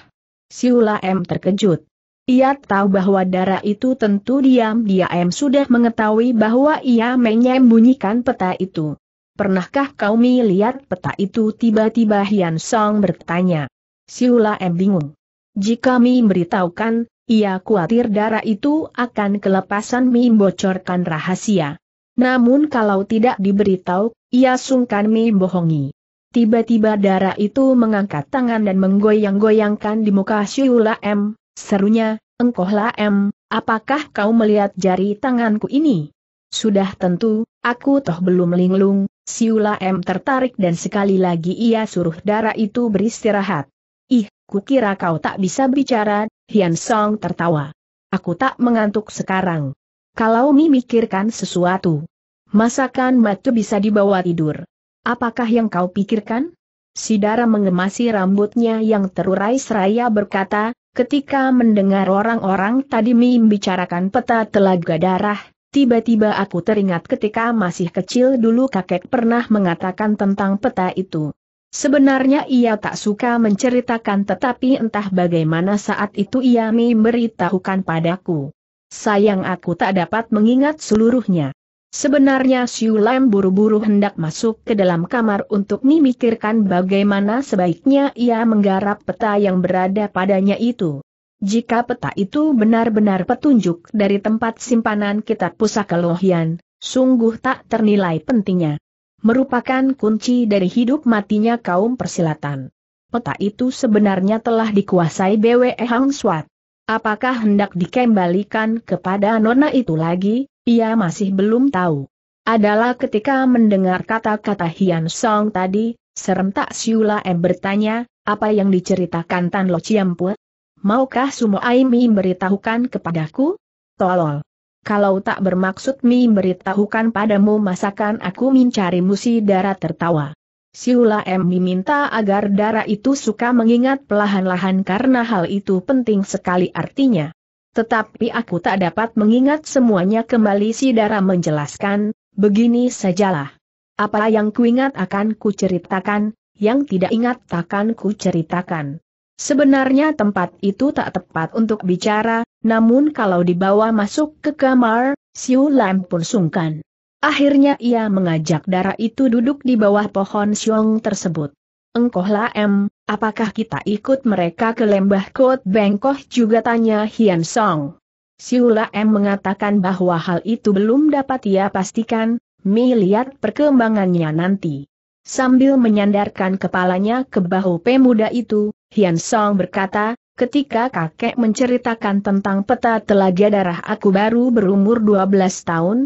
Siula M terkejut. Ia tahu bahwa darah itu tentu diam-diam sudah mengetahui bahwa ia menyembunyikan peta itu. Pernahkah kau melihat peta itu? Tiba-tiba Hian Song bertanya. Siula M bingung. Jika Mi beritahukan, ia khawatir darah itu akan kelepasan Mi bocorkan rahasia. Namun kalau tidak diberitahu, ia sungkan Mi bohongi. Tiba-tiba darah itu mengangkat tangan dan menggoyang-goyangkan di muka Siula M, Serunya, engkohlah M, apakah kau melihat jari tanganku ini? Sudah tentu, aku toh belum linglung, siula M tertarik dan sekali lagi ia suruh darah itu beristirahat. Ih, kukira kau tak bisa bicara, Hian Song tertawa. Aku tak mengantuk sekarang. Kalau memikirkan sesuatu. Masakan matu bisa dibawa tidur. Apakah yang kau pikirkan? Sidara mengemasi rambutnya yang terurai seraya berkata, Ketika mendengar orang-orang tadi membicarakan peta telaga darah, tiba-tiba aku teringat ketika masih kecil dulu kakek pernah mengatakan tentang peta itu. Sebenarnya ia tak suka menceritakan tetapi entah bagaimana saat itu ia memberitahukan padaku. Sayang aku tak dapat mengingat seluruhnya. Sebenarnya Siu Lam buru-buru hendak masuk ke dalam kamar untuk memikirkan bagaimana sebaiknya ia menggarap peta yang berada padanya itu. Jika peta itu benar-benar petunjuk dari tempat simpanan kitab pusaka Lohian, sungguh tak ternilai pentingnya. Merupakan kunci dari hidup matinya kaum persilatan. Peta itu sebenarnya telah dikuasai BWE Hang Swat. Apakah hendak dikembalikan kepada nona itu lagi, ia masih belum tahu. Adalah ketika mendengar kata-kata Hian Song tadi, serentak Siula M bertanya, apa yang diceritakan Tan Lo Chiampue? Maukah Sumo Aimi memberitahukan kepadaku? Tolol. Kalau tak bermaksud Mi beritahukan padamu masakan aku mencari musi darah tertawa. Siula M meminta agar darah itu suka mengingat pelahan-lahan karena hal itu penting sekali artinya. Tetapi aku tak dapat mengingat semuanya kembali si Dara menjelaskan, begini sajalah. Apa yang kuingat akan kuceritakan, yang tidak ingat takkan kuceritakan. Sebenarnya tempat itu tak tepat untuk bicara, namun kalau dibawa masuk ke kamar, Siu Lam pun sungkan. Akhirnya ia mengajak darah itu duduk di bawah pohon siung tersebut. Engkohlah M. Apakah kita ikut mereka ke lembah Kot Bengkok juga tanya Hian Song. Siula M mengatakan bahwa hal itu belum dapat ia pastikan, Mi lihat perkembangannya nanti. Sambil menyandarkan kepalanya ke bahu pemuda itu, Hian Song berkata, ketika kakek menceritakan tentang peta telaga darah aku baru berumur 12 tahun,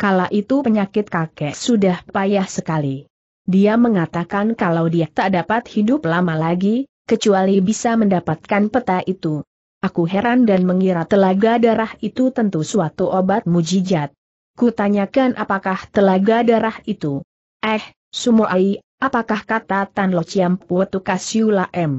kala itu penyakit kakek sudah payah sekali. Dia mengatakan kalau dia tak dapat hidup lama lagi, kecuali bisa mendapatkan peta itu. Aku heran dan mengira telaga darah itu tentu suatu obat mujijat. Kutanyakan apakah telaga darah itu? Eh, Sumoai, apakah kata Tan Lo Chiam M?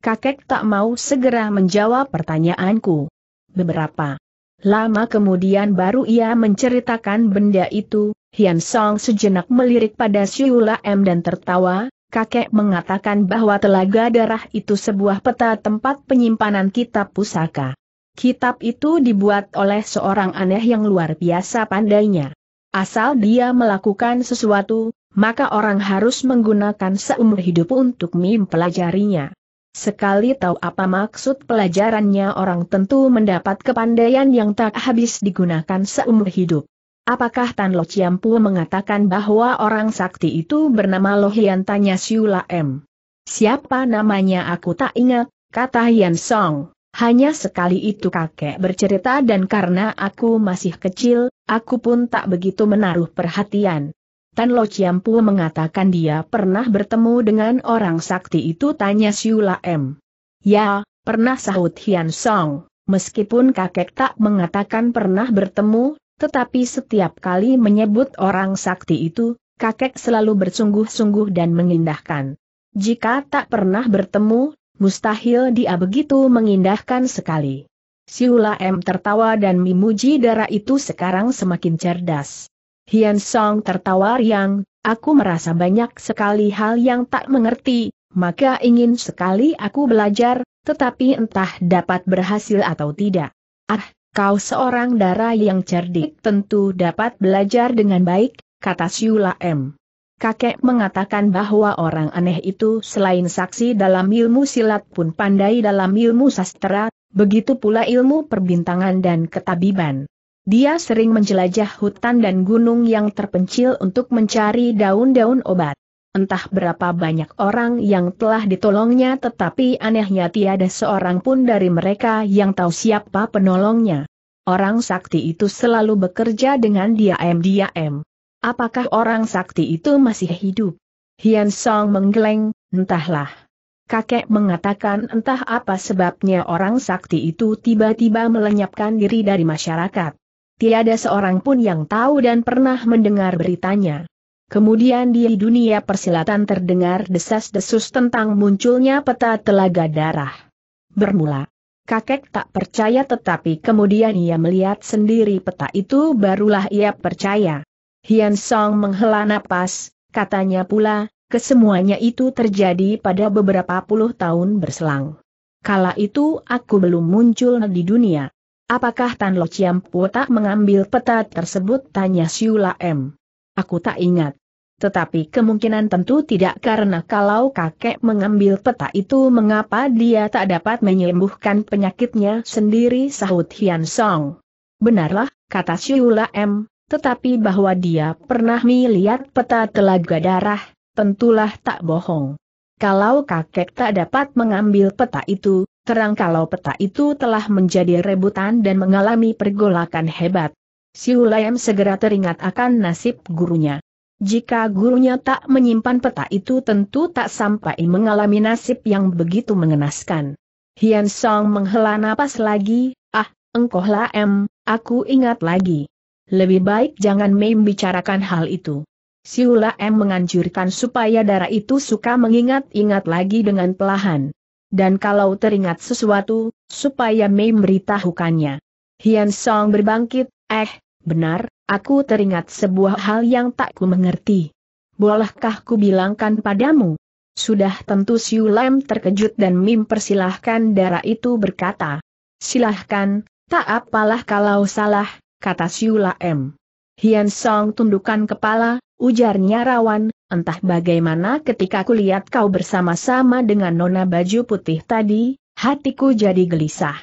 Kakek tak mau segera menjawab pertanyaanku. Beberapa lama kemudian baru ia menceritakan benda itu, Hian Song sejenak melirik pada Siula M dan tertawa, kakek mengatakan bahwa telaga darah itu sebuah peta tempat penyimpanan kitab pusaka. Kitab itu dibuat oleh seorang aneh yang luar biasa pandainya. Asal dia melakukan sesuatu, maka orang harus menggunakan seumur hidup untuk mempelajarinya. Sekali tahu apa maksud pelajarannya orang tentu mendapat kepandaian yang tak habis digunakan seumur hidup. Apakah Tan Lo Chiampu mengatakan bahwa orang sakti itu bernama Lo Hian tanya Siula M. Siapa namanya aku tak ingat, kata Hian Song. Hanya sekali itu kakek bercerita dan karena aku masih kecil, aku pun tak begitu menaruh perhatian. Tan Lo Chiampu mengatakan dia pernah bertemu dengan orang sakti itu tanya Siula M. Ya, pernah sahut Hian Song. Meskipun kakek tak mengatakan pernah bertemu, tetapi setiap kali menyebut orang sakti itu, kakek selalu bersungguh-sungguh dan mengindahkan. Jika tak pernah bertemu, mustahil dia begitu mengindahkan sekali. Siula M tertawa dan memuji darah itu sekarang semakin cerdas. Hian Song tertawa riang, aku merasa banyak sekali hal yang tak mengerti, maka ingin sekali aku belajar, tetapi entah dapat berhasil atau tidak. Ah, kau seorang darah yang cerdik tentu dapat belajar dengan baik, kata Siula M. Kakek mengatakan bahwa orang aneh itu selain saksi dalam ilmu silat pun pandai dalam ilmu sastra, begitu pula ilmu perbintangan dan ketabiban. Dia sering menjelajah hutan dan gunung yang terpencil untuk mencari daun-daun obat. Entah berapa banyak orang yang telah ditolongnya tetapi anehnya tiada seorang pun dari mereka yang tahu siapa penolongnya. Orang sakti itu selalu bekerja dengan diam-diam. Apakah orang sakti itu masih hidup? Hian Song menggeleng, entahlah. Kakek mengatakan entah apa sebabnya orang sakti itu tiba-tiba melenyapkan diri dari masyarakat. Tiada seorang pun yang tahu dan pernah mendengar beritanya. Kemudian di dunia persilatan terdengar desas-desus tentang munculnya peta telaga darah. Bermula, kakek tak percaya tetapi kemudian ia melihat sendiri peta itu barulah ia percaya. Hian Song menghela napas, katanya pula, kesemuanya itu terjadi pada beberapa puluh tahun berselang. Kala itu aku belum muncul di dunia. Apakah Tan Lo Chiam Pu tak mengambil peta tersebut? Tanya Siula M. Aku tak ingat. Tetapi kemungkinan tentu tidak karena kalau kakek mengambil peta itu mengapa dia tak dapat menyembuhkan penyakitnya sendiri sahut Hian Song. Benarlah, kata Siula M, tetapi bahwa dia pernah melihat peta telaga darah, tentulah tak bohong. Kalau kakek tak dapat mengambil peta itu, terang kalau peta itu telah menjadi rebutan dan mengalami pergolakan hebat. Siula M segera teringat akan nasib gurunya. Jika gurunya tak menyimpan peta itu tentu tak sampai mengalami nasib yang begitu mengenaskan. Hian Song menghela napas lagi, ah, engkohlah em, aku ingat lagi. Lebih baik jangan membicarakan hal itu. Siula M menganjurkan supaya darah itu suka mengingat-ingat lagi dengan pelahan. Dan kalau teringat sesuatu, supaya memberitahukannya. Hian Song berbangkit, eh, Benar, aku teringat sebuah hal yang tak ku mengerti. Bolehkah ku bilangkan padamu? Sudah tentu Siu terkejut dan mempersilahkan darah itu berkata. Silahkan, tak apalah kalau salah, kata Siu Lam. Hian Song tundukkan kepala, ujarnya rawan, entah bagaimana ketika kulihat kau bersama-sama dengan nona baju putih tadi, hatiku jadi gelisah.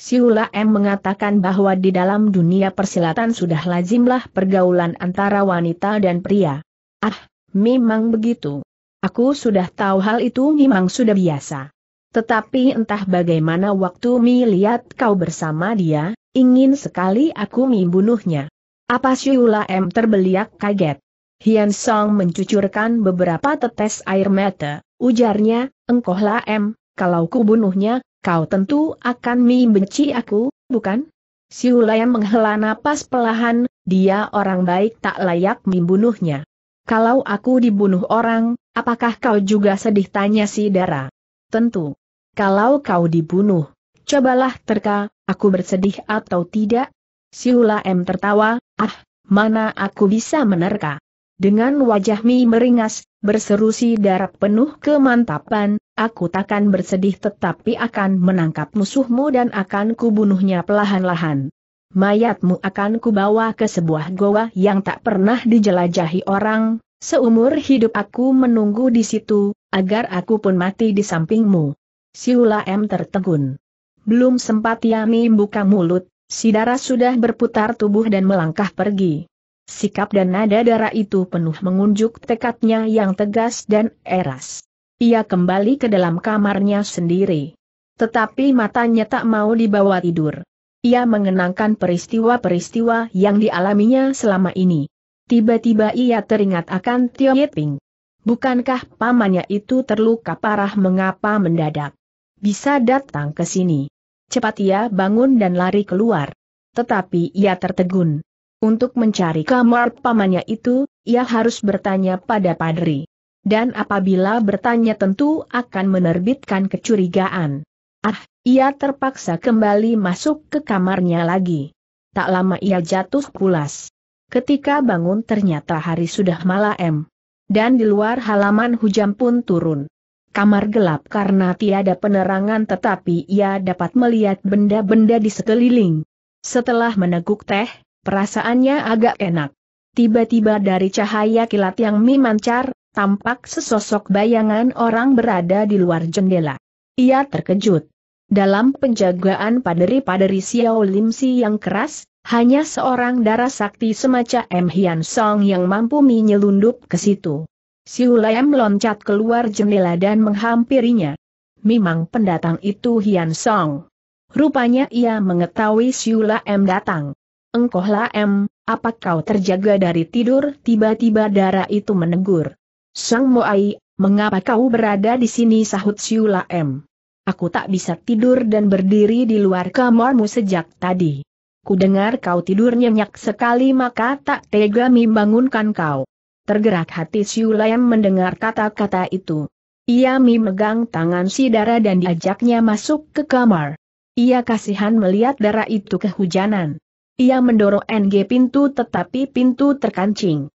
Siula M mengatakan bahwa di dalam dunia persilatan sudah lazimlah pergaulan antara wanita dan pria. Ah, memang begitu. Aku sudah tahu hal itu memang sudah biasa. Tetapi entah bagaimana waktu Mi lihat kau bersama dia, ingin sekali aku Mi bunuhnya. Apa Siula M terbeliak kaget? Hian Song mencucurkan beberapa tetes air mata, ujarnya, lah M, kalau ku bunuhnya, Kau tentu akan membenci aku, bukan? yang menghela napas pelahan, dia orang baik tak layak membunuhnya. Kalau aku dibunuh orang, apakah kau juga sedih tanya si Dara? Tentu. Kalau kau dibunuh, cobalah terka, aku bersedih atau tidak? Siula M tertawa, ah, mana aku bisa menerka? Dengan wajah Mi meringas, berseru si Dara penuh kemantapan, aku takkan bersedih tetapi akan menangkap musuhmu dan akan kubunuhnya pelahan-lahan. Mayatmu akan kubawa ke sebuah goa yang tak pernah dijelajahi orang, seumur hidup aku menunggu di situ, agar aku pun mati di sampingmu. Siula M tertegun. Belum sempat Yami buka mulut, Sidara sudah berputar tubuh dan melangkah pergi. Sikap dan nada darah itu penuh mengunjuk tekadnya yang tegas dan eras ia kembali ke dalam kamarnya sendiri. Tetapi matanya tak mau dibawa tidur. Ia mengenangkan peristiwa-peristiwa yang dialaminya selama ini. Tiba-tiba ia teringat akan Tio Yeping. Bukankah pamannya itu terluka parah mengapa mendadak? Bisa datang ke sini. Cepat ia bangun dan lari keluar. Tetapi ia tertegun. Untuk mencari kamar pamannya itu, ia harus bertanya pada padri. Dan apabila bertanya tentu akan menerbitkan kecurigaan. Ah, ia terpaksa kembali masuk ke kamarnya lagi. Tak lama ia jatuh pulas. Ketika bangun ternyata hari sudah malam. Dan di luar halaman hujan pun turun. Kamar gelap karena tiada penerangan tetapi ia dapat melihat benda-benda di sekeliling. Setelah meneguk teh, perasaannya agak enak. Tiba-tiba dari cahaya kilat yang memancar, tampak sesosok bayangan orang berada di luar jendela. Ia terkejut. Dalam penjagaan paderi-paderi Xiao Lim Si yang keras, hanya seorang darah sakti semacam M. Hian Song yang mampu menyelundup ke situ. Xiu M loncat keluar jendela dan menghampirinya. Memang pendatang itu Hian Song. Rupanya ia mengetahui Xiu M datang. Engkohlah M, apa kau terjaga dari tidur? Tiba-tiba darah itu menegur. Sang Moai, mengapa kau berada di sini sahut Siula M. Aku tak bisa tidur dan berdiri di luar kamarmu sejak tadi. Ku dengar kau tidur nyenyak sekali maka tak tega membangunkan kau. Tergerak hati Siula M mendengar kata-kata itu. Ia memegang tangan si Dara dan diajaknya masuk ke kamar. Ia kasihan melihat Dara itu kehujanan. Ia mendorong NG pintu tetapi pintu terkancing.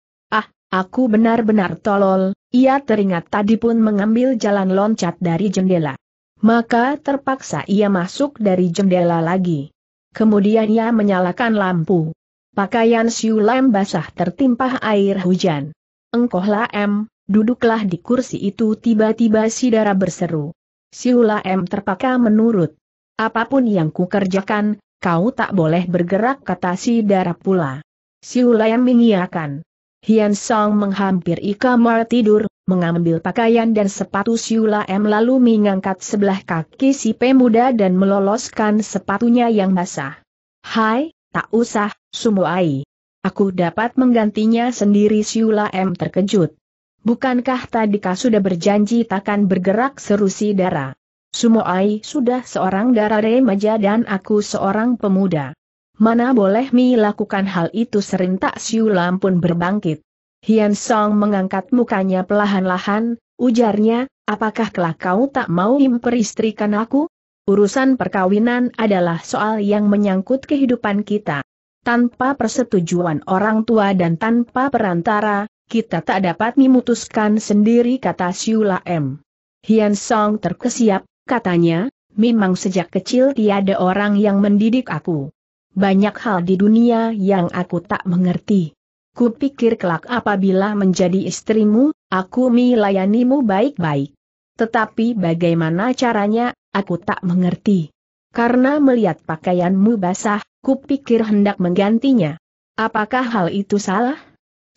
Aku benar-benar tolol, ia teringat tadi pun mengambil jalan loncat dari jendela. Maka terpaksa ia masuk dari jendela lagi. Kemudian ia menyalakan lampu. Pakaian Siu Lem basah tertimpa air hujan. Engkohlah M, duduklah di kursi itu tiba-tiba Sidara berseru. Siu M terpaksa menurut. Apapun yang kukerjakan, kau tak boleh bergerak kata Sidara pula. Siu Lem mengiakan. Hian Song menghampiri kamar tidur, mengambil pakaian dan sepatu Siula M lalu mengangkat sebelah kaki si pemuda dan meloloskan sepatunya yang basah. Hai, tak usah, Sumuai. Aku dapat menggantinya sendiri Siula M terkejut. Bukankah tadi kau sudah berjanji takkan bergerak seru si darah? Sumoai sudah seorang darah remaja dan aku seorang pemuda. Mana boleh Mi lakukan hal itu serintak Siu pun berbangkit. Hian Song mengangkat mukanya pelahan-lahan, ujarnya, apakah kelak kau tak mau memperistrikan aku? Urusan perkawinan adalah soal yang menyangkut kehidupan kita. Tanpa persetujuan orang tua dan tanpa perantara, kita tak dapat memutuskan sendiri kata Siula M. Hian Song terkesiap, katanya, memang sejak kecil tiada orang yang mendidik aku banyak hal di dunia yang aku tak mengerti. Kupikir kelak apabila menjadi istrimu, aku melayanimu baik-baik. Tetapi bagaimana caranya, aku tak mengerti. Karena melihat pakaianmu basah, kupikir hendak menggantinya. Apakah hal itu salah?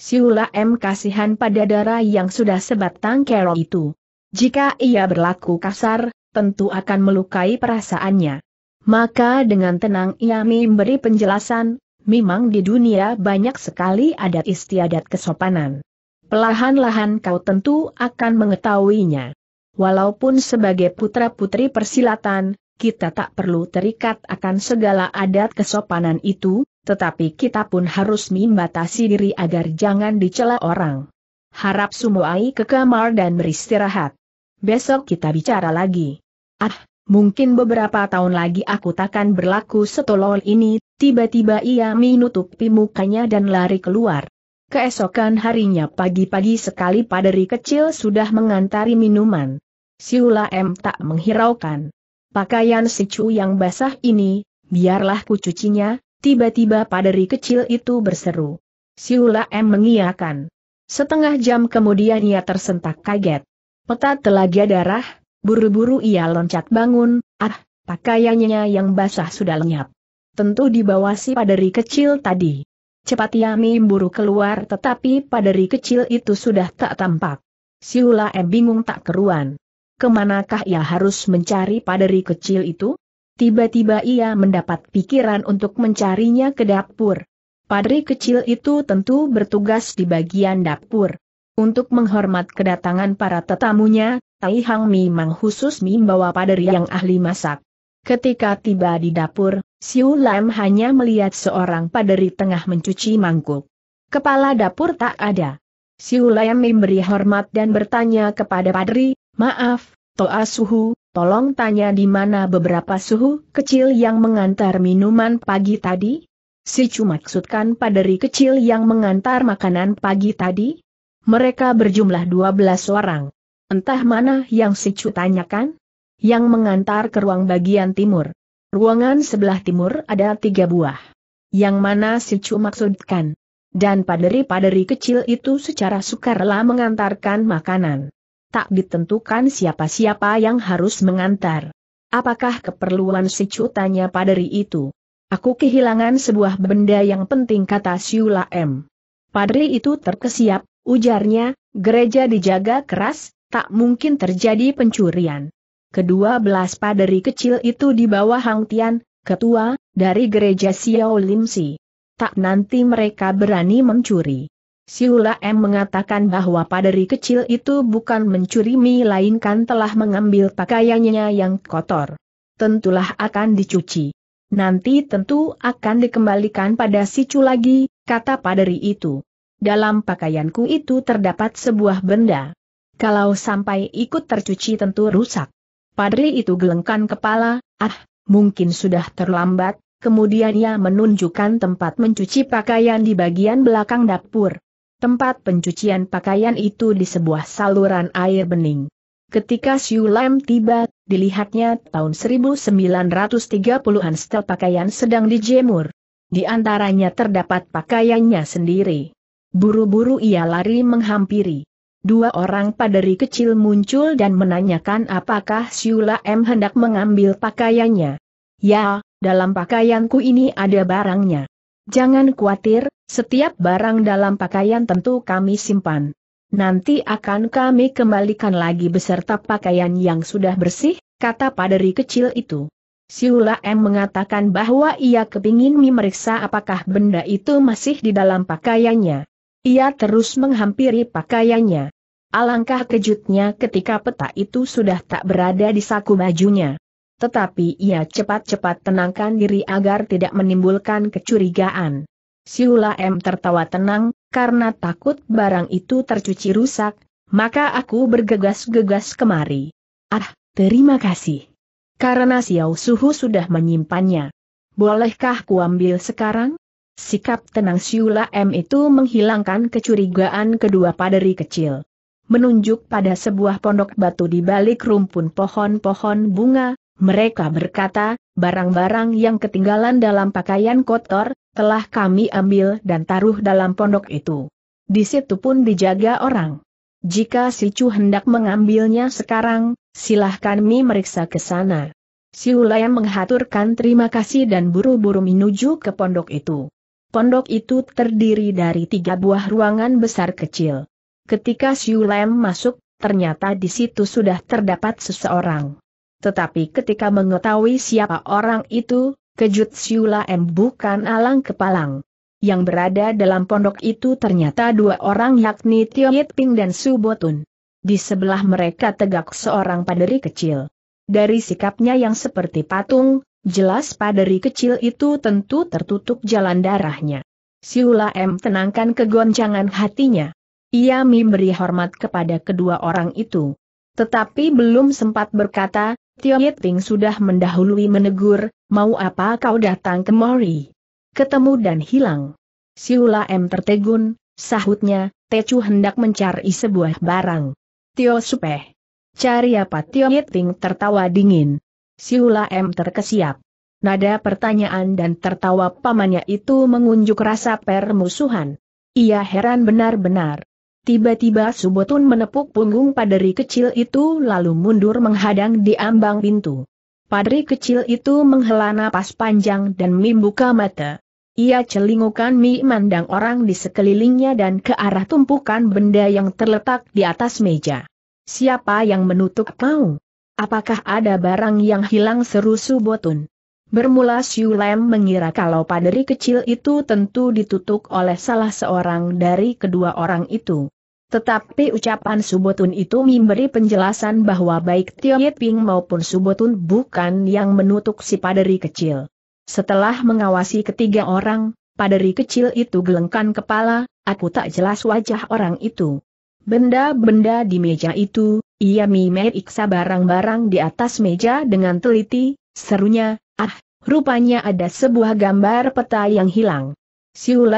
Siula M kasihan pada darah yang sudah sebatang kerok itu. Jika ia berlaku kasar, tentu akan melukai perasaannya. Maka dengan tenang ia memberi penjelasan, memang di dunia banyak sekali adat istiadat kesopanan. Pelahan-lahan kau tentu akan mengetahuinya. Walaupun sebagai putra-putri persilatan, kita tak perlu terikat akan segala adat kesopanan itu, tetapi kita pun harus membatasi diri agar jangan dicela orang. Harap Sumoai ke kamar dan beristirahat. Besok kita bicara lagi. Ah, Mungkin beberapa tahun lagi aku takkan berlaku setolol ini, tiba-tiba ia menutupi mukanya dan lari keluar. Keesokan harinya pagi-pagi sekali paderi kecil sudah mengantari minuman. Siula M tak menghiraukan. Pakaian si Chu yang basah ini, biarlah kucucinya, tiba-tiba paderi kecil itu berseru. Siula M mengiakan. Setengah jam kemudian ia tersentak kaget. Peta telaga darah, buru-buru ia loncat bangun, ah, pakaiannya yang basah sudah lenyap. Tentu dibawa si paderi kecil tadi. Cepat ia buru keluar tetapi paderi kecil itu sudah tak tampak. Siula E bingung tak keruan. Kemanakah ia harus mencari paderi kecil itu? Tiba-tiba ia mendapat pikiran untuk mencarinya ke dapur. Padri kecil itu tentu bertugas di bagian dapur. Untuk menghormat kedatangan para tetamunya, Tai Hang memang khusus membawa Padri yang ahli masak. Ketika tiba di dapur, Siu Lam hanya melihat seorang paderi tengah mencuci mangkuk. Kepala dapur tak ada. Siu Lam memberi hormat dan bertanya kepada Padri, maaf, Toa Suhu, tolong tanya di mana beberapa suhu kecil yang mengantar minuman pagi tadi? Si Chu maksudkan paderi kecil yang mengantar makanan pagi tadi? Mereka berjumlah 12 orang. Entah mana yang si Cu tanyakan? Yang mengantar ke ruang bagian timur. Ruangan sebelah timur ada tiga buah. Yang mana si Cu maksudkan? Dan paderi-paderi kecil itu secara sukarela mengantarkan makanan. Tak ditentukan siapa-siapa yang harus mengantar. Apakah keperluan si Cu tanya paderi itu? Aku kehilangan sebuah benda yang penting kata Siula M. Padri itu terkesiap, ujarnya, gereja dijaga keras, tak mungkin terjadi pencurian. Kedua belas paderi kecil itu di bawah Hang Tian, ketua, dari gereja Xiao Lim Si. Tak nanti mereka berani mencuri. Siula M mengatakan bahwa paderi kecil itu bukan mencuri melainkan telah mengambil pakaiannya yang kotor. Tentulah akan dicuci. Nanti tentu akan dikembalikan pada si sicu lagi, kata paderi itu. Dalam pakaianku itu terdapat sebuah benda. Kalau sampai ikut tercuci tentu rusak. Padri itu gelengkan kepala, ah, mungkin sudah terlambat, kemudian ia menunjukkan tempat mencuci pakaian di bagian belakang dapur. Tempat pencucian pakaian itu di sebuah saluran air bening. Ketika Siu Lam tiba, dilihatnya tahun 1930-an setel pakaian sedang dijemur. Di antaranya terdapat pakaiannya sendiri. Buru-buru ia lari menghampiri. Dua orang paderi kecil muncul dan menanyakan apakah Siula M hendak mengambil pakaiannya. Ya, dalam pakaianku ini ada barangnya. Jangan khawatir, setiap barang dalam pakaian tentu kami simpan. Nanti akan kami kembalikan lagi beserta pakaian yang sudah bersih, kata paderi kecil itu. Siula M mengatakan bahwa ia kepingin memeriksa apakah benda itu masih di dalam pakaiannya. Ia terus menghampiri pakaiannya. Alangkah kejutnya ketika peta itu sudah tak berada di saku bajunya. Tetapi ia cepat-cepat tenangkan diri agar tidak menimbulkan kecurigaan. Siula M tertawa tenang, karena takut barang itu tercuci rusak, maka aku bergegas-gegas kemari. Ah, terima kasih. Karena Xiao Suhu sudah menyimpannya. Bolehkah kuambil sekarang? Sikap tenang Siula M itu menghilangkan kecurigaan kedua paderi kecil menunjuk pada sebuah pondok batu di balik rumpun pohon-pohon bunga, mereka berkata, barang-barang yang ketinggalan dalam pakaian kotor, telah kami ambil dan taruh dalam pondok itu. Di situ pun dijaga orang. Jika si Chu hendak mengambilnya sekarang, silahkan mi meriksa ke sana. Si Ulayan menghaturkan terima kasih dan buru-buru menuju ke pondok itu. Pondok itu terdiri dari tiga buah ruangan besar kecil. Ketika Xiu Lem masuk, ternyata di situ sudah terdapat seseorang. Tetapi ketika mengetahui siapa orang itu, kejut Xiu Lem bukan alang kepalang. Yang berada dalam pondok itu ternyata dua orang yakni Tio Yitping dan Su Botun. Di sebelah mereka tegak seorang paderi kecil. Dari sikapnya yang seperti patung, jelas paderi kecil itu tentu tertutup jalan darahnya. Siula M tenangkan kegoncangan hatinya. Ia memberi hormat kepada kedua orang itu. Tetapi belum sempat berkata, Tio Yeting sudah mendahului menegur, mau apa kau datang ke Mori? Ketemu dan hilang. Siula M tertegun, sahutnya, Tecu hendak mencari sebuah barang. Tio Supeh. Cari apa Tio Yeting tertawa dingin. Siula M terkesiap. Nada pertanyaan dan tertawa pamannya itu mengunjuk rasa permusuhan. Ia heran benar-benar. Tiba-tiba Subotun menepuk punggung paderi kecil itu lalu mundur menghadang di ambang pintu. Padri kecil itu menghela napas panjang dan membuka mata. Ia celingukan mi mandang orang di sekelilingnya dan ke arah tumpukan benda yang terletak di atas meja. Siapa yang menutup kau? Apakah ada barang yang hilang seru Subotun? Bermula Siulem mengira kalau paderi kecil itu tentu ditutup oleh salah seorang dari kedua orang itu. Tetapi ucapan Subotun itu memberi penjelasan bahwa baik Tio Yiping maupun Subotun bukan yang menutup si paderi kecil. Setelah mengawasi ketiga orang, paderi kecil itu gelengkan kepala, aku tak jelas wajah orang itu. Benda-benda di meja itu, ia iksa barang-barang di atas meja dengan teliti, serunya, ah, rupanya ada sebuah gambar peta yang hilang.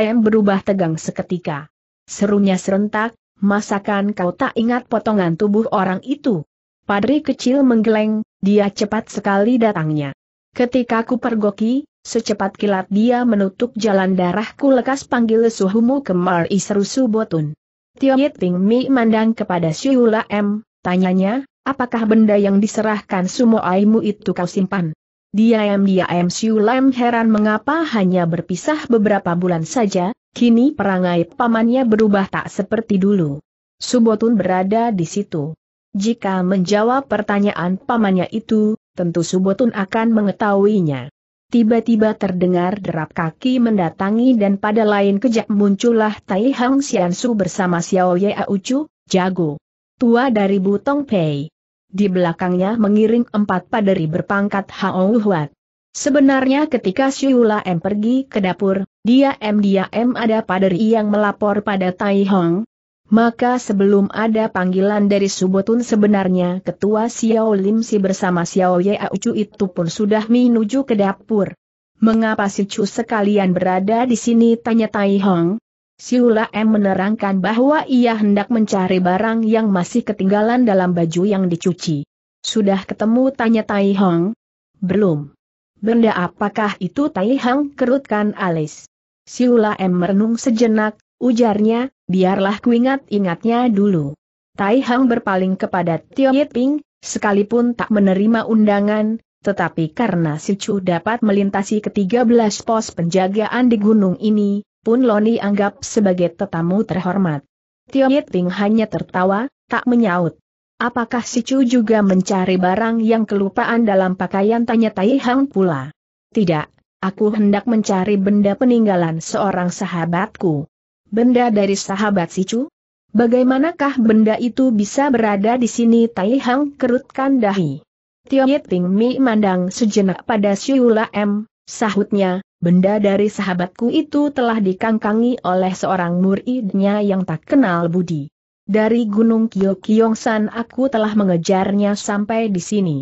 yang berubah tegang seketika. Serunya serentak, Masakan kau tak ingat potongan tubuh orang itu? Padri kecil menggeleng, dia cepat sekali datangnya. Ketika ku pergoki, secepat kilat dia menutup jalan darahku lekas panggil suhumu kemar isru botun. Tio Yit Ping Mi mandang kepada Siula M, tanyanya, apakah benda yang diserahkan sumo aimu itu kau simpan? Dia Diam-diam Siulam heran mengapa hanya berpisah beberapa bulan saja, Kini perangai pamannya berubah tak seperti dulu. Subotun berada di situ. Jika menjawab pertanyaan pamannya itu, tentu Subotun akan mengetahuinya. Tiba-tiba terdengar derap kaki mendatangi dan pada lain kejap muncullah Tai Hang Xiansu bersama Xiao Ye Ucu, jago. Tua dari Butong Pei. Di belakangnya mengiring empat paderi berpangkat Hao Huat. Sebenarnya ketika Siula M pergi ke dapur, dia M dia M ada pada Ri yang melapor pada Tai Hong. Maka sebelum ada panggilan dari Subotun sebenarnya ketua Xiao Lim Si bersama Xiao Ye Aucu itu pun sudah menuju ke dapur. Mengapa si Chu sekalian berada di sini tanya Tai Hong? Siula M menerangkan bahwa ia hendak mencari barang yang masih ketinggalan dalam baju yang dicuci. Sudah ketemu tanya Tai Hong? Belum. Benda apakah itu Tai Hong kerutkan alis? Siula M merenung sejenak, ujarnya, biarlah kuingat-ingatnya dulu. Tai Hang berpaling kepada Tio Yiping, sekalipun tak menerima undangan, tetapi karena si Chu dapat melintasi ke-13 pos penjagaan di gunung ini, pun Loni anggap sebagai tetamu terhormat. Tio Yiping hanya tertawa, tak menyaut. Apakah si Chu juga mencari barang yang kelupaan dalam pakaian tanya Tai Hang pula? Tidak, Aku hendak mencari benda peninggalan seorang sahabatku. Benda dari sahabat Sicu? Bagaimanakah benda itu bisa berada di sini Tai Hang kerutkan dahi. Tio Yiting Mi mandang sejenak pada Siula M, sahutnya, benda dari sahabatku itu telah dikangkangi oleh seorang muridnya yang tak kenal budi. Dari Gunung Kyokyongsan aku telah mengejarnya sampai di sini.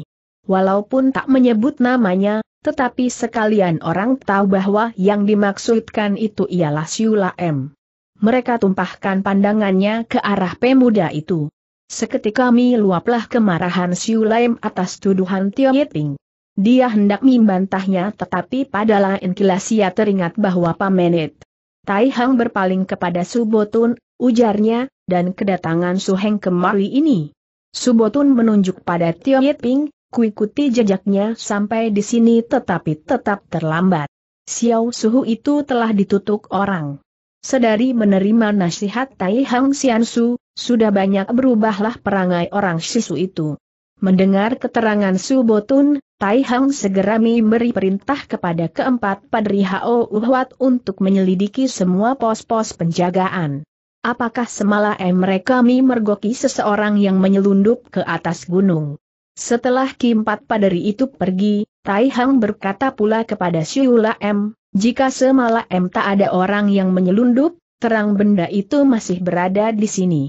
Walaupun tak menyebut namanya, tetapi sekalian orang tahu bahwa yang dimaksudkan itu ialah Siula M. Mereka tumpahkan pandangannya ke arah pemuda itu. Seketika luaplah kemarahan Siula M atas tuduhan Tio Yeting. Dia hendak membantahnya tetapi padalah lain kilas ia teringat bahwa pamenit. Tai Hang berpaling kepada Subotun, ujarnya, dan kedatangan Suheng kemari ini. Subotun menunjuk pada Tio Yiping, Kuikuti jejaknya sampai di sini tetapi tetap terlambat. Xiao Suhu itu telah ditutup orang. Sedari menerima nasihat Tai Hang Xiansu, sudah banyak berubahlah perangai orang Sisu itu. Mendengar keterangan Su Botun, Tai Hang segera memberi perintah kepada keempat Padri Hao Uhwat untuk menyelidiki semua pos-pos penjagaan. Apakah semalam mereka memergoki seseorang yang menyelundup ke atas gunung? Setelah Kim Pat Padari itu pergi, Tai Hang berkata pula kepada Siula M, jika semala M tak ada orang yang menyelundup, terang benda itu masih berada di sini.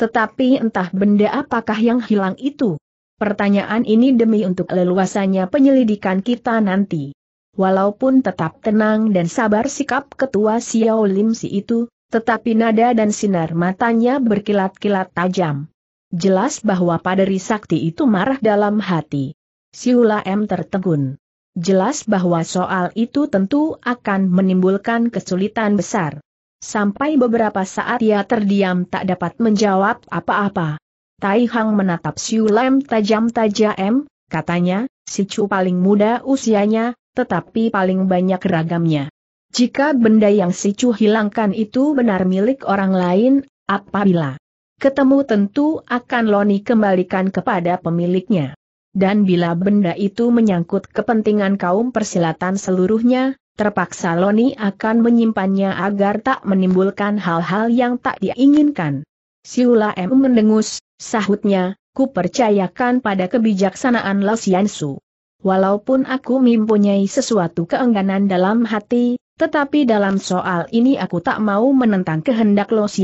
Tetapi entah benda apakah yang hilang itu. Pertanyaan ini demi untuk leluasannya penyelidikan kita nanti. Walaupun tetap tenang dan sabar sikap ketua Xiao Lim Si itu, tetapi nada dan sinar matanya berkilat-kilat tajam. Jelas bahwa Paderi Sakti itu marah dalam hati. Siula M tertegun. Jelas bahwa soal itu tentu akan menimbulkan kesulitan besar. Sampai beberapa saat ia terdiam tak dapat menjawab apa-apa. Tai Hang menatap Siulem tajam-tajam, katanya, si Chu paling muda usianya, tetapi paling banyak ragamnya. Jika benda yang si Chu hilangkan itu benar milik orang lain, apabila ketemu tentu akan Loni kembalikan kepada pemiliknya. Dan bila benda itu menyangkut kepentingan kaum persilatan seluruhnya, terpaksa Loni akan menyimpannya agar tak menimbulkan hal-hal yang tak diinginkan. Siula M mendengus, sahutnya, ku percayakan pada kebijaksanaan Los Walaupun aku mempunyai sesuatu keengganan dalam hati, tetapi dalam soal ini aku tak mau menentang kehendak Los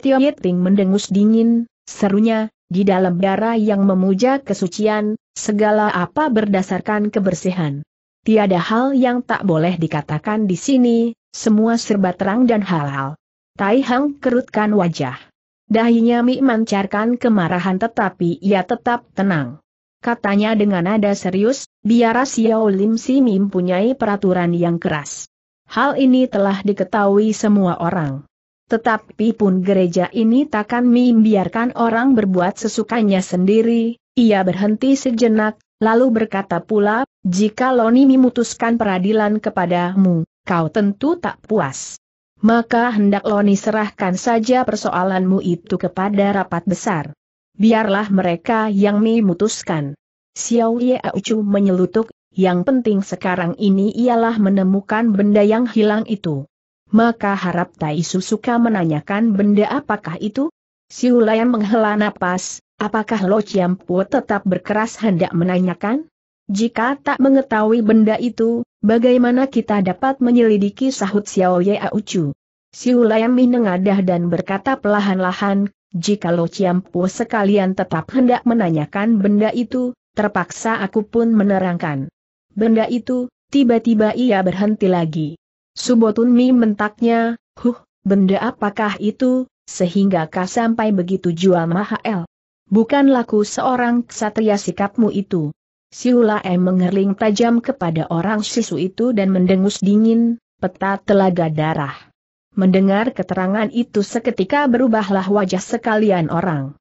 Tio Yeting mendengus dingin, serunya, di dalam darah yang memuja kesucian, segala apa berdasarkan kebersihan. Tiada hal yang tak boleh dikatakan di sini, semua serba terang dan halal. Tai Hang kerutkan wajah. Dahinya Mi mancarkan kemarahan tetapi ia tetap tenang. Katanya dengan nada serius, biara Xiao Lim Si mempunyai peraturan yang keras. Hal ini telah diketahui semua orang. Tetapi pun gereja ini takkan membiarkan orang berbuat sesukanya sendiri, ia berhenti sejenak, lalu berkata pula, jika Loni memutuskan peradilan kepadamu, kau tentu tak puas. Maka hendak Loni serahkan saja persoalanmu itu kepada rapat besar. Biarlah mereka yang memutuskan. Xiao Ye Aucu menyelutuk yang penting sekarang ini ialah menemukan benda yang hilang itu. Maka harap Tai suka menanyakan benda apakah itu? Si Hulayan menghela napas, apakah Lo Chiampu tetap berkeras hendak menanyakan? Jika tak mengetahui benda itu, bagaimana kita dapat menyelidiki sahut Xiao Ye Aucu? Si Hulayan menengadah dan berkata pelahan-lahan, jika Lo Chiampu sekalian tetap hendak menanyakan benda itu, terpaksa aku pun menerangkan. Benda itu, tiba-tiba ia berhenti lagi. Subotunmi mentaknya, huh, benda apakah itu, sehingga kau sampai begitu jual mahal? Bukan laku seorang ksatria sikapmu itu. Siula Siulae mengerling tajam kepada orang sisu itu dan mendengus dingin, peta telaga darah. Mendengar keterangan itu seketika berubahlah wajah sekalian orang.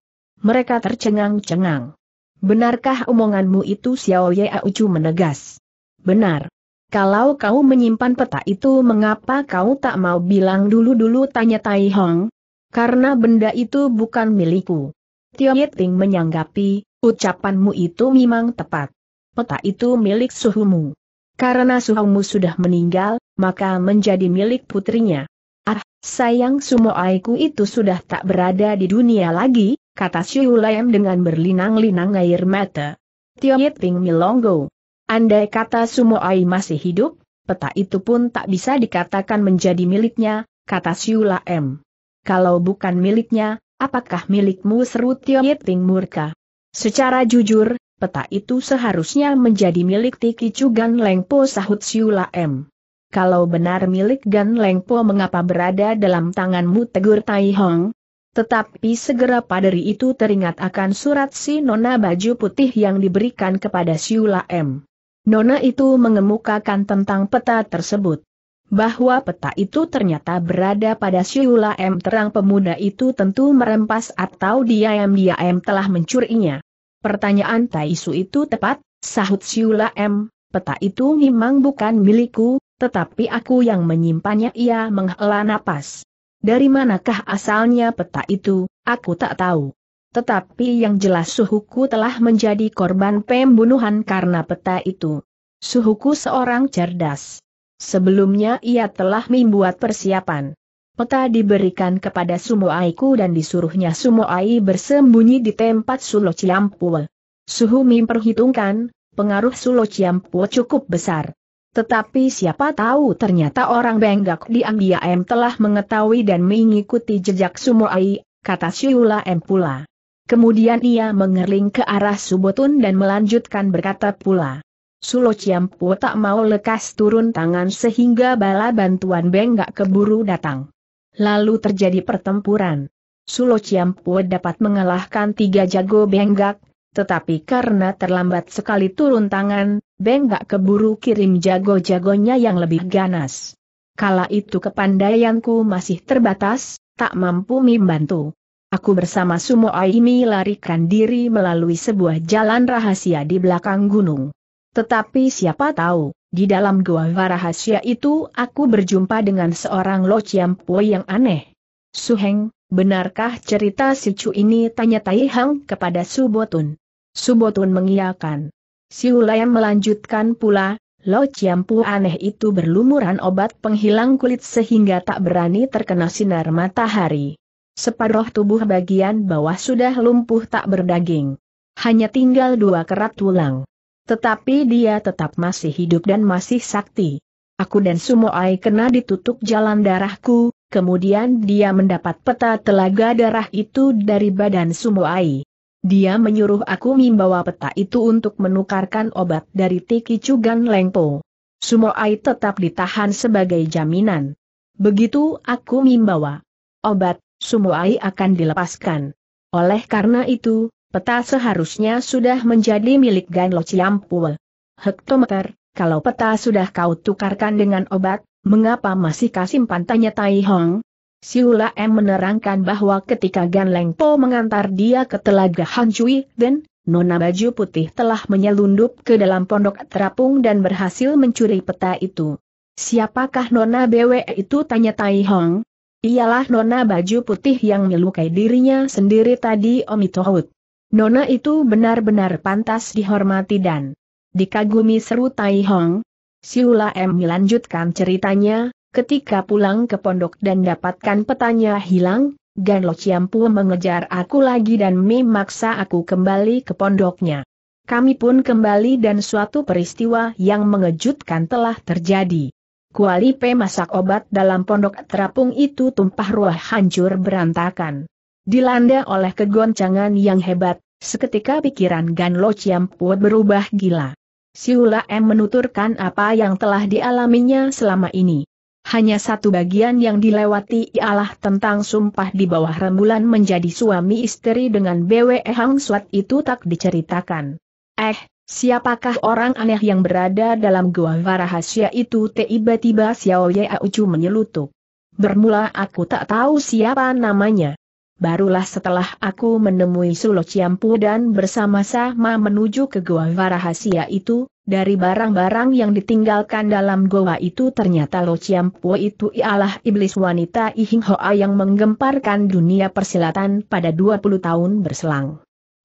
Mereka tercengang-cengang. Benarkah omonganmu itu Xiao Ye Aucu menegas? Benar. Kalau kau menyimpan peta itu mengapa kau tak mau bilang dulu-dulu tanya Tai Hong? Karena benda itu bukan milikku. Tio Yeting menyanggapi, ucapanmu itu memang tepat. Peta itu milik suhumu. Karena suhumu sudah meninggal, maka menjadi milik putrinya. Ah, sayang sumoaiku itu sudah tak berada di dunia lagi, kata Siu Lam dengan berlinang-linang air mata. Tio Yeting milonggo. Andai kata Sumoai masih hidup, peta itu pun tak bisa dikatakan menjadi miliknya, kata Siula M. Kalau bukan miliknya, apakah milikmu seru Tio Yeting murka? Secara jujur, peta itu seharusnya menjadi milik Tiki Cugan Lengpo sahut Siula M. Kalau benar milik Gan Lengpo mengapa berada dalam tanganmu tegur Tai Hong? Tetapi segera paderi itu teringat akan surat si Nona baju putih yang diberikan kepada Siula M. Nona itu mengemukakan tentang peta tersebut. Bahwa peta itu ternyata berada pada Siula M. Terang pemuda itu tentu merempas atau diam-diam telah mencurinya. Pertanyaan Taisu itu tepat, sahut Siula M. Peta itu memang bukan milikku, tetapi aku yang menyimpannya ia menghela napas. Dari manakah asalnya peta itu, aku tak tahu. Tetapi yang jelas suhuku telah menjadi korban pembunuhan karena peta itu. Suhuku seorang cerdas. Sebelumnya ia telah membuat persiapan. Peta diberikan kepada Sumoaiku dan disuruhnya Sumoai bersembunyi di tempat Sulo Ciampua. Suhu memperhitungkan, pengaruh Sulo Ciampua cukup besar. Tetapi siapa tahu ternyata orang Benggak di m telah mengetahui dan mengikuti jejak Sumoai, kata Syuula M pula. Kemudian ia mengerling ke arah Subotun dan melanjutkan berkata pula. Sulo Ciampu tak mau lekas turun tangan sehingga bala bantuan Beng gak keburu datang. Lalu terjadi pertempuran. Sulo Ciampu dapat mengalahkan tiga jago Benggak, tetapi karena terlambat sekali turun tangan, Benggak keburu kirim jago-jagonya yang lebih ganas. Kala itu kepandaianku masih terbatas, tak mampu membantu. Aku bersama Sumo Aimi larikan diri melalui sebuah jalan rahasia di belakang gunung. Tetapi siapa tahu, di dalam gua rahasia itu aku berjumpa dengan seorang Lo Pui yang aneh. Suheng, benarkah cerita si Chu ini? Tanya Tai Hang kepada Subotun. Subotun mengiyakan. Si Ulayam melanjutkan pula, Lo Chiampu aneh itu berlumuran obat penghilang kulit sehingga tak berani terkena sinar matahari separuh tubuh bagian bawah sudah lumpuh tak berdaging. Hanya tinggal dua kerat tulang. Tetapi dia tetap masih hidup dan masih sakti. Aku dan Sumoai kena ditutup jalan darahku, kemudian dia mendapat peta telaga darah itu dari badan Sumoai. Dia menyuruh aku membawa peta itu untuk menukarkan obat dari Tiki Cugan Lengpo. Sumoai tetap ditahan sebagai jaminan. Begitu aku membawa obat, Sumuai akan dilepaskan. Oleh karena itu, peta seharusnya sudah menjadi milik Ganlo Ciampul. Hektometer, kalau peta sudah kau tukarkan dengan obat, mengapa masih kasih tanya Tai Hong? Siula M menerangkan bahwa ketika Gan Leng Po mengantar dia ke telaga Han Cui, dan Nona Baju Putih telah menyelundup ke dalam pondok terapung dan berhasil mencuri peta itu. Siapakah Nona BW e itu tanya Tai Hong? Ialah nona baju putih yang melukai dirinya sendiri tadi Omitohut. Nona itu benar-benar pantas dihormati dan dikagumi seru Tai Hong. Siula M melanjutkan ceritanya, ketika pulang ke pondok dan dapatkan petanya hilang, Gan Lo Chiampu mengejar aku lagi dan memaksa aku kembali ke pondoknya. Kami pun kembali dan suatu peristiwa yang mengejutkan telah terjadi. Kuali P masak obat dalam pondok terapung itu tumpah ruah hancur berantakan. Dilanda oleh kegoncangan yang hebat, seketika pikiran Gan Lo Chiampu berubah gila. Siula M menuturkan apa yang telah dialaminya selama ini. Hanya satu bagian yang dilewati ialah tentang sumpah di bawah rembulan menjadi suami istri dengan BWE Hang Suat itu tak diceritakan. Eh, Siapakah orang aneh yang berada dalam gua rahasia itu? Tiba-tiba Xiao Ye Aucu menyelutup. Bermula aku tak tahu siapa namanya. Barulah setelah aku menemui Sulo Ciampu dan bersama-sama menuju ke gua rahasia itu, dari barang-barang yang ditinggalkan dalam goa itu ternyata Lo Ciampu itu ialah iblis wanita Ihing Hoa yang menggemparkan dunia persilatan pada 20 tahun berselang.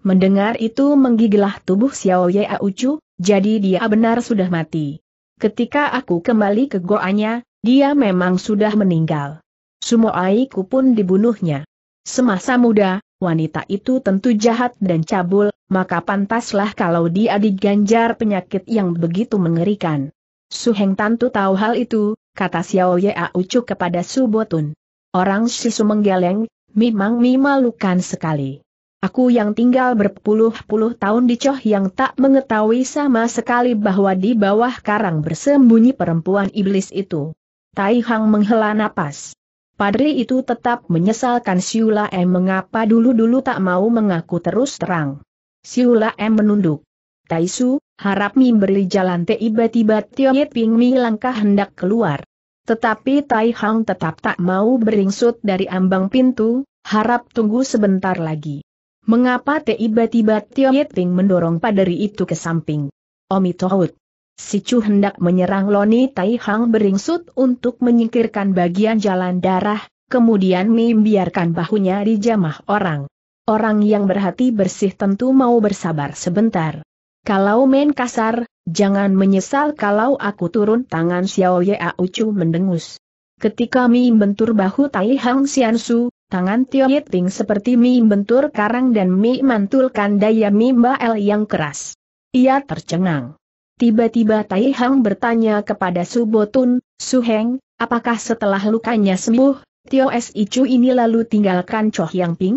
Mendengar itu menggigilah tubuh Xiao Ye Aucu, jadi dia benar sudah mati. Ketika aku kembali ke goanya, dia memang sudah meninggal. Semua aiku pun dibunuhnya. Semasa muda, wanita itu tentu jahat dan cabul, maka pantaslah kalau dia diganjar penyakit yang begitu mengerikan. Suheng Tantu tahu hal itu, kata Xiao Ye Aucu kepada Subotun. Orang Sisu menggeleng, memang memalukan sekali. Aku yang tinggal berpuluh-puluh tahun di Coh yang tak mengetahui sama sekali bahwa di bawah karang bersembunyi perempuan iblis itu. Tai Hang menghela napas. Padri itu tetap menyesalkan Siula M mengapa dulu-dulu tak mau mengaku terus terang. Siula M menunduk. Tai Su harap Mi beri jalan tiba-tiba Tio Ping Mi langkah hendak keluar. Tetapi Tai Hang tetap tak mau beringsut dari ambang pintu, harap tunggu sebentar lagi. Mengapa tiba-tiba Tio Yeting mendorong paderi itu ke samping? Omi Tohut. Si Chu hendak menyerang Loni Tai Hang beringsut untuk menyingkirkan bagian jalan darah, kemudian membiarkan bahunya dijamah orang. Orang yang berhati bersih tentu mau bersabar sebentar. Kalau main kasar, jangan menyesal kalau aku turun tangan Xiao Ye Ucu mendengus. Ketika Mi bentur bahu Tai Hang Su, Tangan Tio Yiting seperti mie bentur karang dan mie mantulkan daya mi El yang keras. Ia tercengang. Tiba-tiba Tai Hang bertanya kepada Subotun, Suheng, apakah setelah lukanya sembuh, Tio Sicu ini lalu tinggalkan Choh Yang Ping?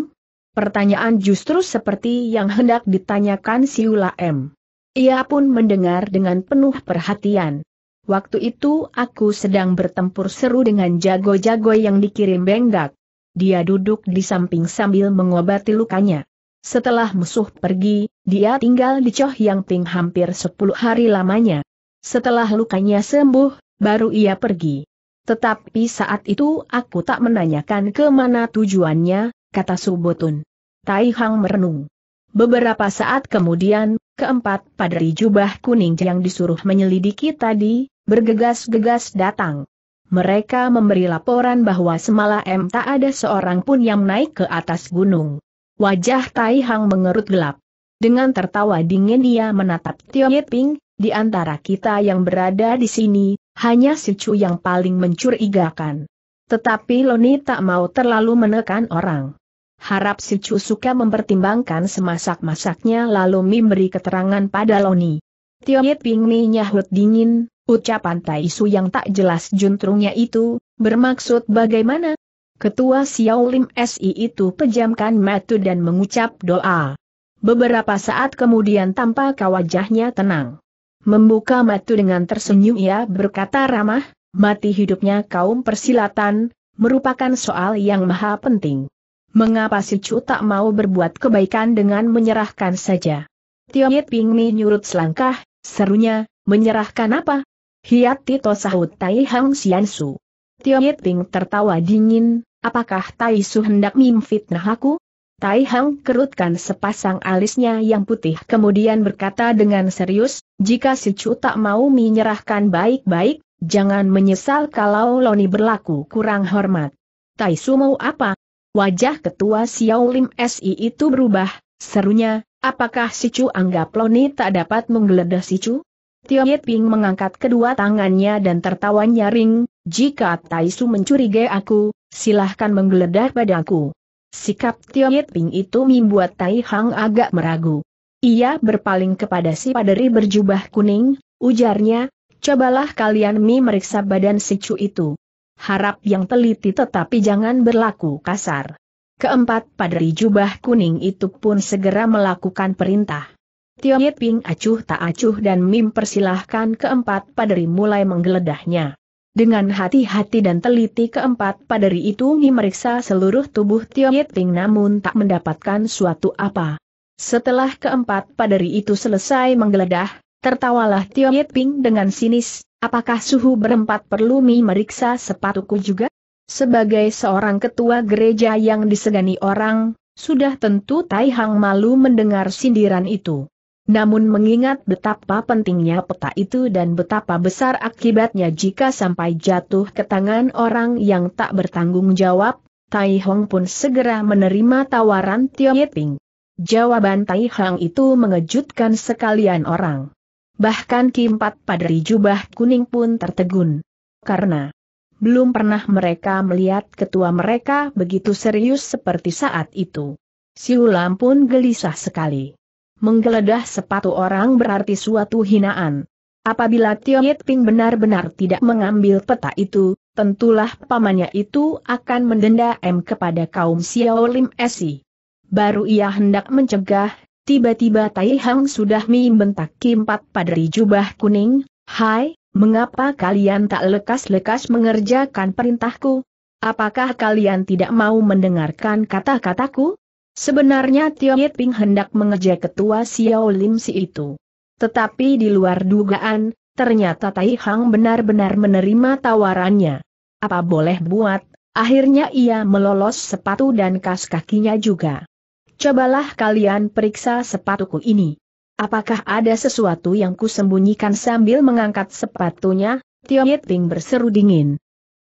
Pertanyaan justru seperti yang hendak ditanyakan Siula M. Ia pun mendengar dengan penuh perhatian. Waktu itu aku sedang bertempur seru dengan jago-jago yang dikirim Benggak dia duduk di samping sambil mengobati lukanya. Setelah musuh pergi, dia tinggal di Choh Yang Ping hampir 10 hari lamanya. Setelah lukanya sembuh, baru ia pergi. Tetapi saat itu aku tak menanyakan kemana tujuannya, kata Subotun. Tai Hang merenung. Beberapa saat kemudian, keempat padri jubah kuning yang disuruh menyelidiki tadi, bergegas-gegas datang. Mereka memberi laporan bahwa semalam tak ada seorang pun yang naik ke atas gunung. Wajah Tai Hang mengerut gelap. Dengan tertawa dingin ia menatap Tio Yeping, di antara kita yang berada di sini, hanya si Chu yang paling mencurigakan. Tetapi Loni tak mau terlalu menekan orang. Harap si Chu suka mempertimbangkan semasak-masaknya lalu memberi keterangan pada Loni. Tio Yeping nyahut dingin, Ucapan Tai Su yang tak jelas juntrungnya itu, bermaksud bagaimana? Ketua Xiaolim SI itu pejamkan mata dan mengucap doa. Beberapa saat kemudian tampak wajahnya tenang. Membuka mata dengan tersenyum ia berkata ramah, mati hidupnya kaum persilatan, merupakan soal yang maha penting. Mengapa si Chu tak mau berbuat kebaikan dengan menyerahkan saja? Tio Yit Ping nyurut selangkah, serunya, menyerahkan apa? Hiat Tito sahut Tai Hang Sian Su. Tio Ting tertawa dingin, apakah Tai Su hendak memfitnah aku? Tai Hang kerutkan sepasang alisnya yang putih kemudian berkata dengan serius, jika si Chu tak mau menyerahkan baik-baik, jangan menyesal kalau Loni berlaku kurang hormat. Tai Su mau apa? Wajah ketua Xiao Lim SI itu berubah, serunya, apakah si Chu anggap Loni tak dapat menggeledah si Chu? Tio Ping mengangkat kedua tangannya dan tertawa nyaring, jika Taisu mencurigai aku, silahkan menggeledah padaku. Sikap Tio Ping itu membuat Tai Hang agak meragu. Ia berpaling kepada si paderi berjubah kuning, ujarnya, cobalah kalian mi meriksa badan si cu itu. Harap yang teliti tetapi jangan berlaku kasar. Keempat paderi jubah kuning itu pun segera melakukan perintah. Tiong Yit Ping acuh tak acuh dan persilahkan keempat paderi mulai menggeledahnya. Dengan hati-hati dan teliti keempat paderi itu memeriksa seluruh tubuh Tiong Yit Ping namun tak mendapatkan suatu apa. Setelah keempat paderi itu selesai menggeledah, tertawalah Tiong Yit Ping dengan sinis, apakah suhu berempat perlu memeriksa sepatuku juga? Sebagai seorang ketua gereja yang disegani orang, sudah tentu Tai Hang malu mendengar sindiran itu. Namun mengingat betapa pentingnya peta itu dan betapa besar akibatnya jika sampai jatuh ke tangan orang yang tak bertanggung jawab, Tai Hong pun segera menerima tawaran Tio Yiping. Jawaban Tai Hong itu mengejutkan sekalian orang. Bahkan Kimpat Padri Jubah Kuning pun tertegun. Karena belum pernah mereka melihat ketua mereka begitu serius seperti saat itu. Siulam pun gelisah sekali. Menggeledah sepatu orang berarti suatu hinaan. Apabila Tio Ping benar-benar tidak mengambil peta itu, tentulah pamannya itu akan mendenda M kepada kaum Xiao Lim Esi. Baru ia hendak mencegah, tiba-tiba Tai Hang sudah membentak Kimpat padri jubah kuning, Hai, mengapa kalian tak lekas-lekas mengerjakan perintahku? Apakah kalian tidak mau mendengarkan kata-kataku? Sebenarnya Tio Yiping hendak mengejar ketua Xiao Lim Si itu. Tetapi di luar dugaan, ternyata Tai Hang benar-benar menerima tawarannya. Apa boleh buat, akhirnya ia melolos sepatu dan kas kakinya juga. Cobalah kalian periksa sepatuku ini. Apakah ada sesuatu yang kusembunyikan sambil mengangkat sepatunya? Tio Yiping berseru dingin.